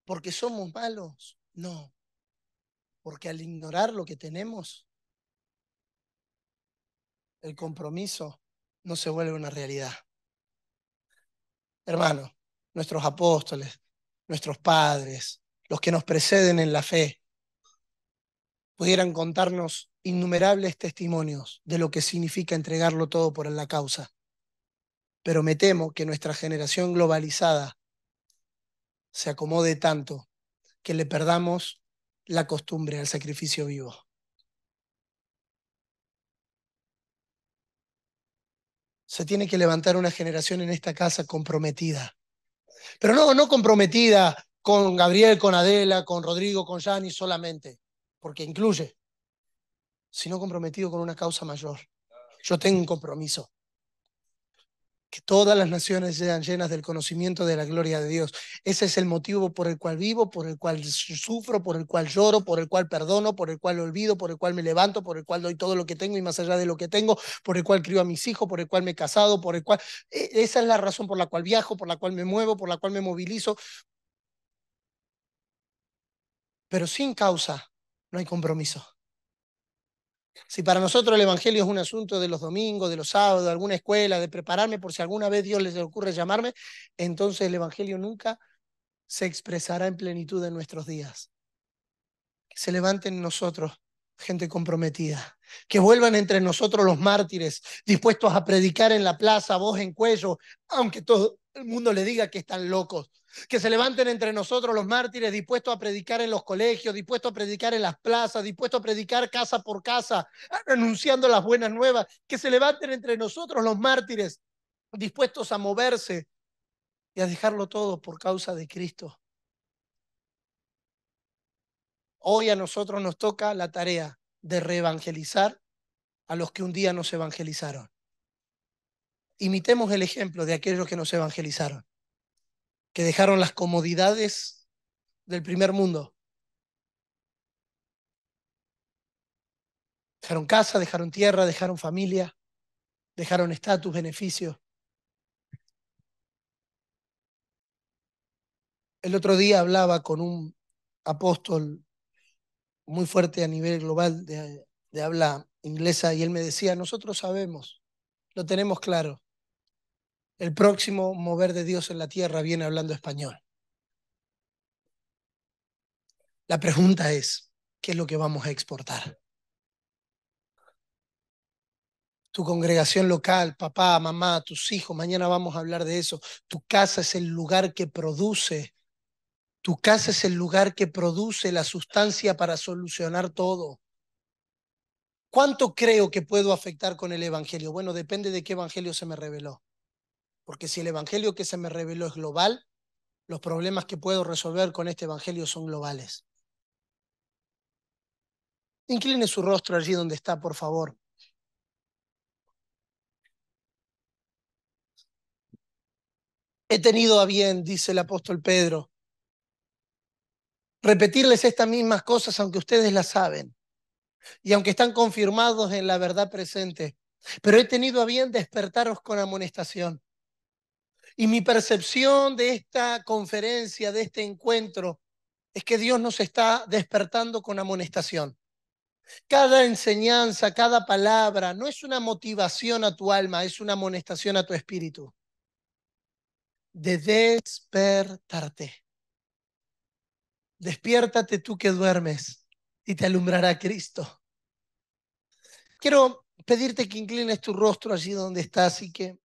porque somos malos. No, porque al ignorar lo que tenemos, el compromiso no se vuelve una realidad. Hermano, nuestros apóstoles, nuestros padres, los que nos preceden en la fe, pudieran contarnos innumerables testimonios de lo que significa entregarlo todo por la causa. Pero me temo que nuestra generación globalizada se acomode tanto que le perdamos la costumbre al sacrificio vivo. Se tiene que levantar una generación en esta casa comprometida. Pero no, no comprometida con Gabriel, con Adela, con Rodrigo, con Yanni solamente, porque incluye, sino comprometido con una causa mayor. Yo tengo un compromiso todas las naciones sean llenas del conocimiento de la gloria de Dios. Ese es el motivo por el cual vivo, por el cual sufro, por el cual lloro, por el cual perdono, por el cual olvido, por el cual me levanto, por el cual doy todo lo que tengo y más allá de lo que tengo, por el cual crio a mis hijos, por el cual me he casado, por el cual... Esa es la razón por la cual viajo, por la cual me muevo, por la cual me movilizo. Pero sin causa no hay compromiso. Si para nosotros el Evangelio es un asunto de los domingos, de los sábados, de alguna escuela, de prepararme por si alguna vez Dios les ocurre llamarme, entonces el Evangelio nunca se expresará en plenitud en nuestros días. Que se levanten nosotros gente comprometida. Que vuelvan entre nosotros los mártires, dispuestos a predicar en la plaza, voz en cuello, aunque todo el mundo le diga que están locos. Que se levanten entre nosotros los mártires, dispuestos a predicar en los colegios, dispuestos a predicar en las plazas, dispuestos a predicar casa por casa, anunciando las buenas nuevas. Que se levanten entre nosotros los mártires, dispuestos a moverse y a dejarlo todo por causa de Cristo. Hoy a nosotros nos toca la tarea de reevangelizar a los que un día nos evangelizaron. Imitemos el ejemplo de aquellos que nos evangelizaron, que dejaron las comodidades del primer mundo. Dejaron casa, dejaron tierra, dejaron familia, dejaron estatus, beneficios. El otro día hablaba con un apóstol muy fuerte a nivel global de, habla inglesa y él me decía, nosotros sabemos, lo tenemos claro, el próximo mover de Dios en la tierra viene hablando español. La pregunta es, ¿qué es lo que vamos a exportar? Tu congregación local, papá, mamá, tus hijos, mañana vamos a hablar de eso. Tu casa es el lugar que produce tu casa es el lugar que produce la sustancia para solucionar todo. ¿Cuánto creo que puedo afectar con el Evangelio? Bueno, depende de qué Evangelio se me reveló. Porque si el Evangelio que se me reveló es global, los problemas que puedo resolver con este Evangelio son globales. Incline su rostro allí donde está, por favor. He tenido a bien, dice el apóstol Pedro, repetirles estas mismas cosas aunque ustedes las saben y aunque están confirmados en la verdad presente. Pero he tenido a bien despertaros con amonestación. Y mi percepción de esta conferencia, de este encuentro, es que Dios nos está despertando con amonestación. Cada enseñanza, cada palabra, no es una motivación a tu alma, es una amonestación a tu espíritu. De despertarte despiértate tú que duermes y te alumbrará Cristo. Quiero pedirte que inclines tu rostro allí donde estás y que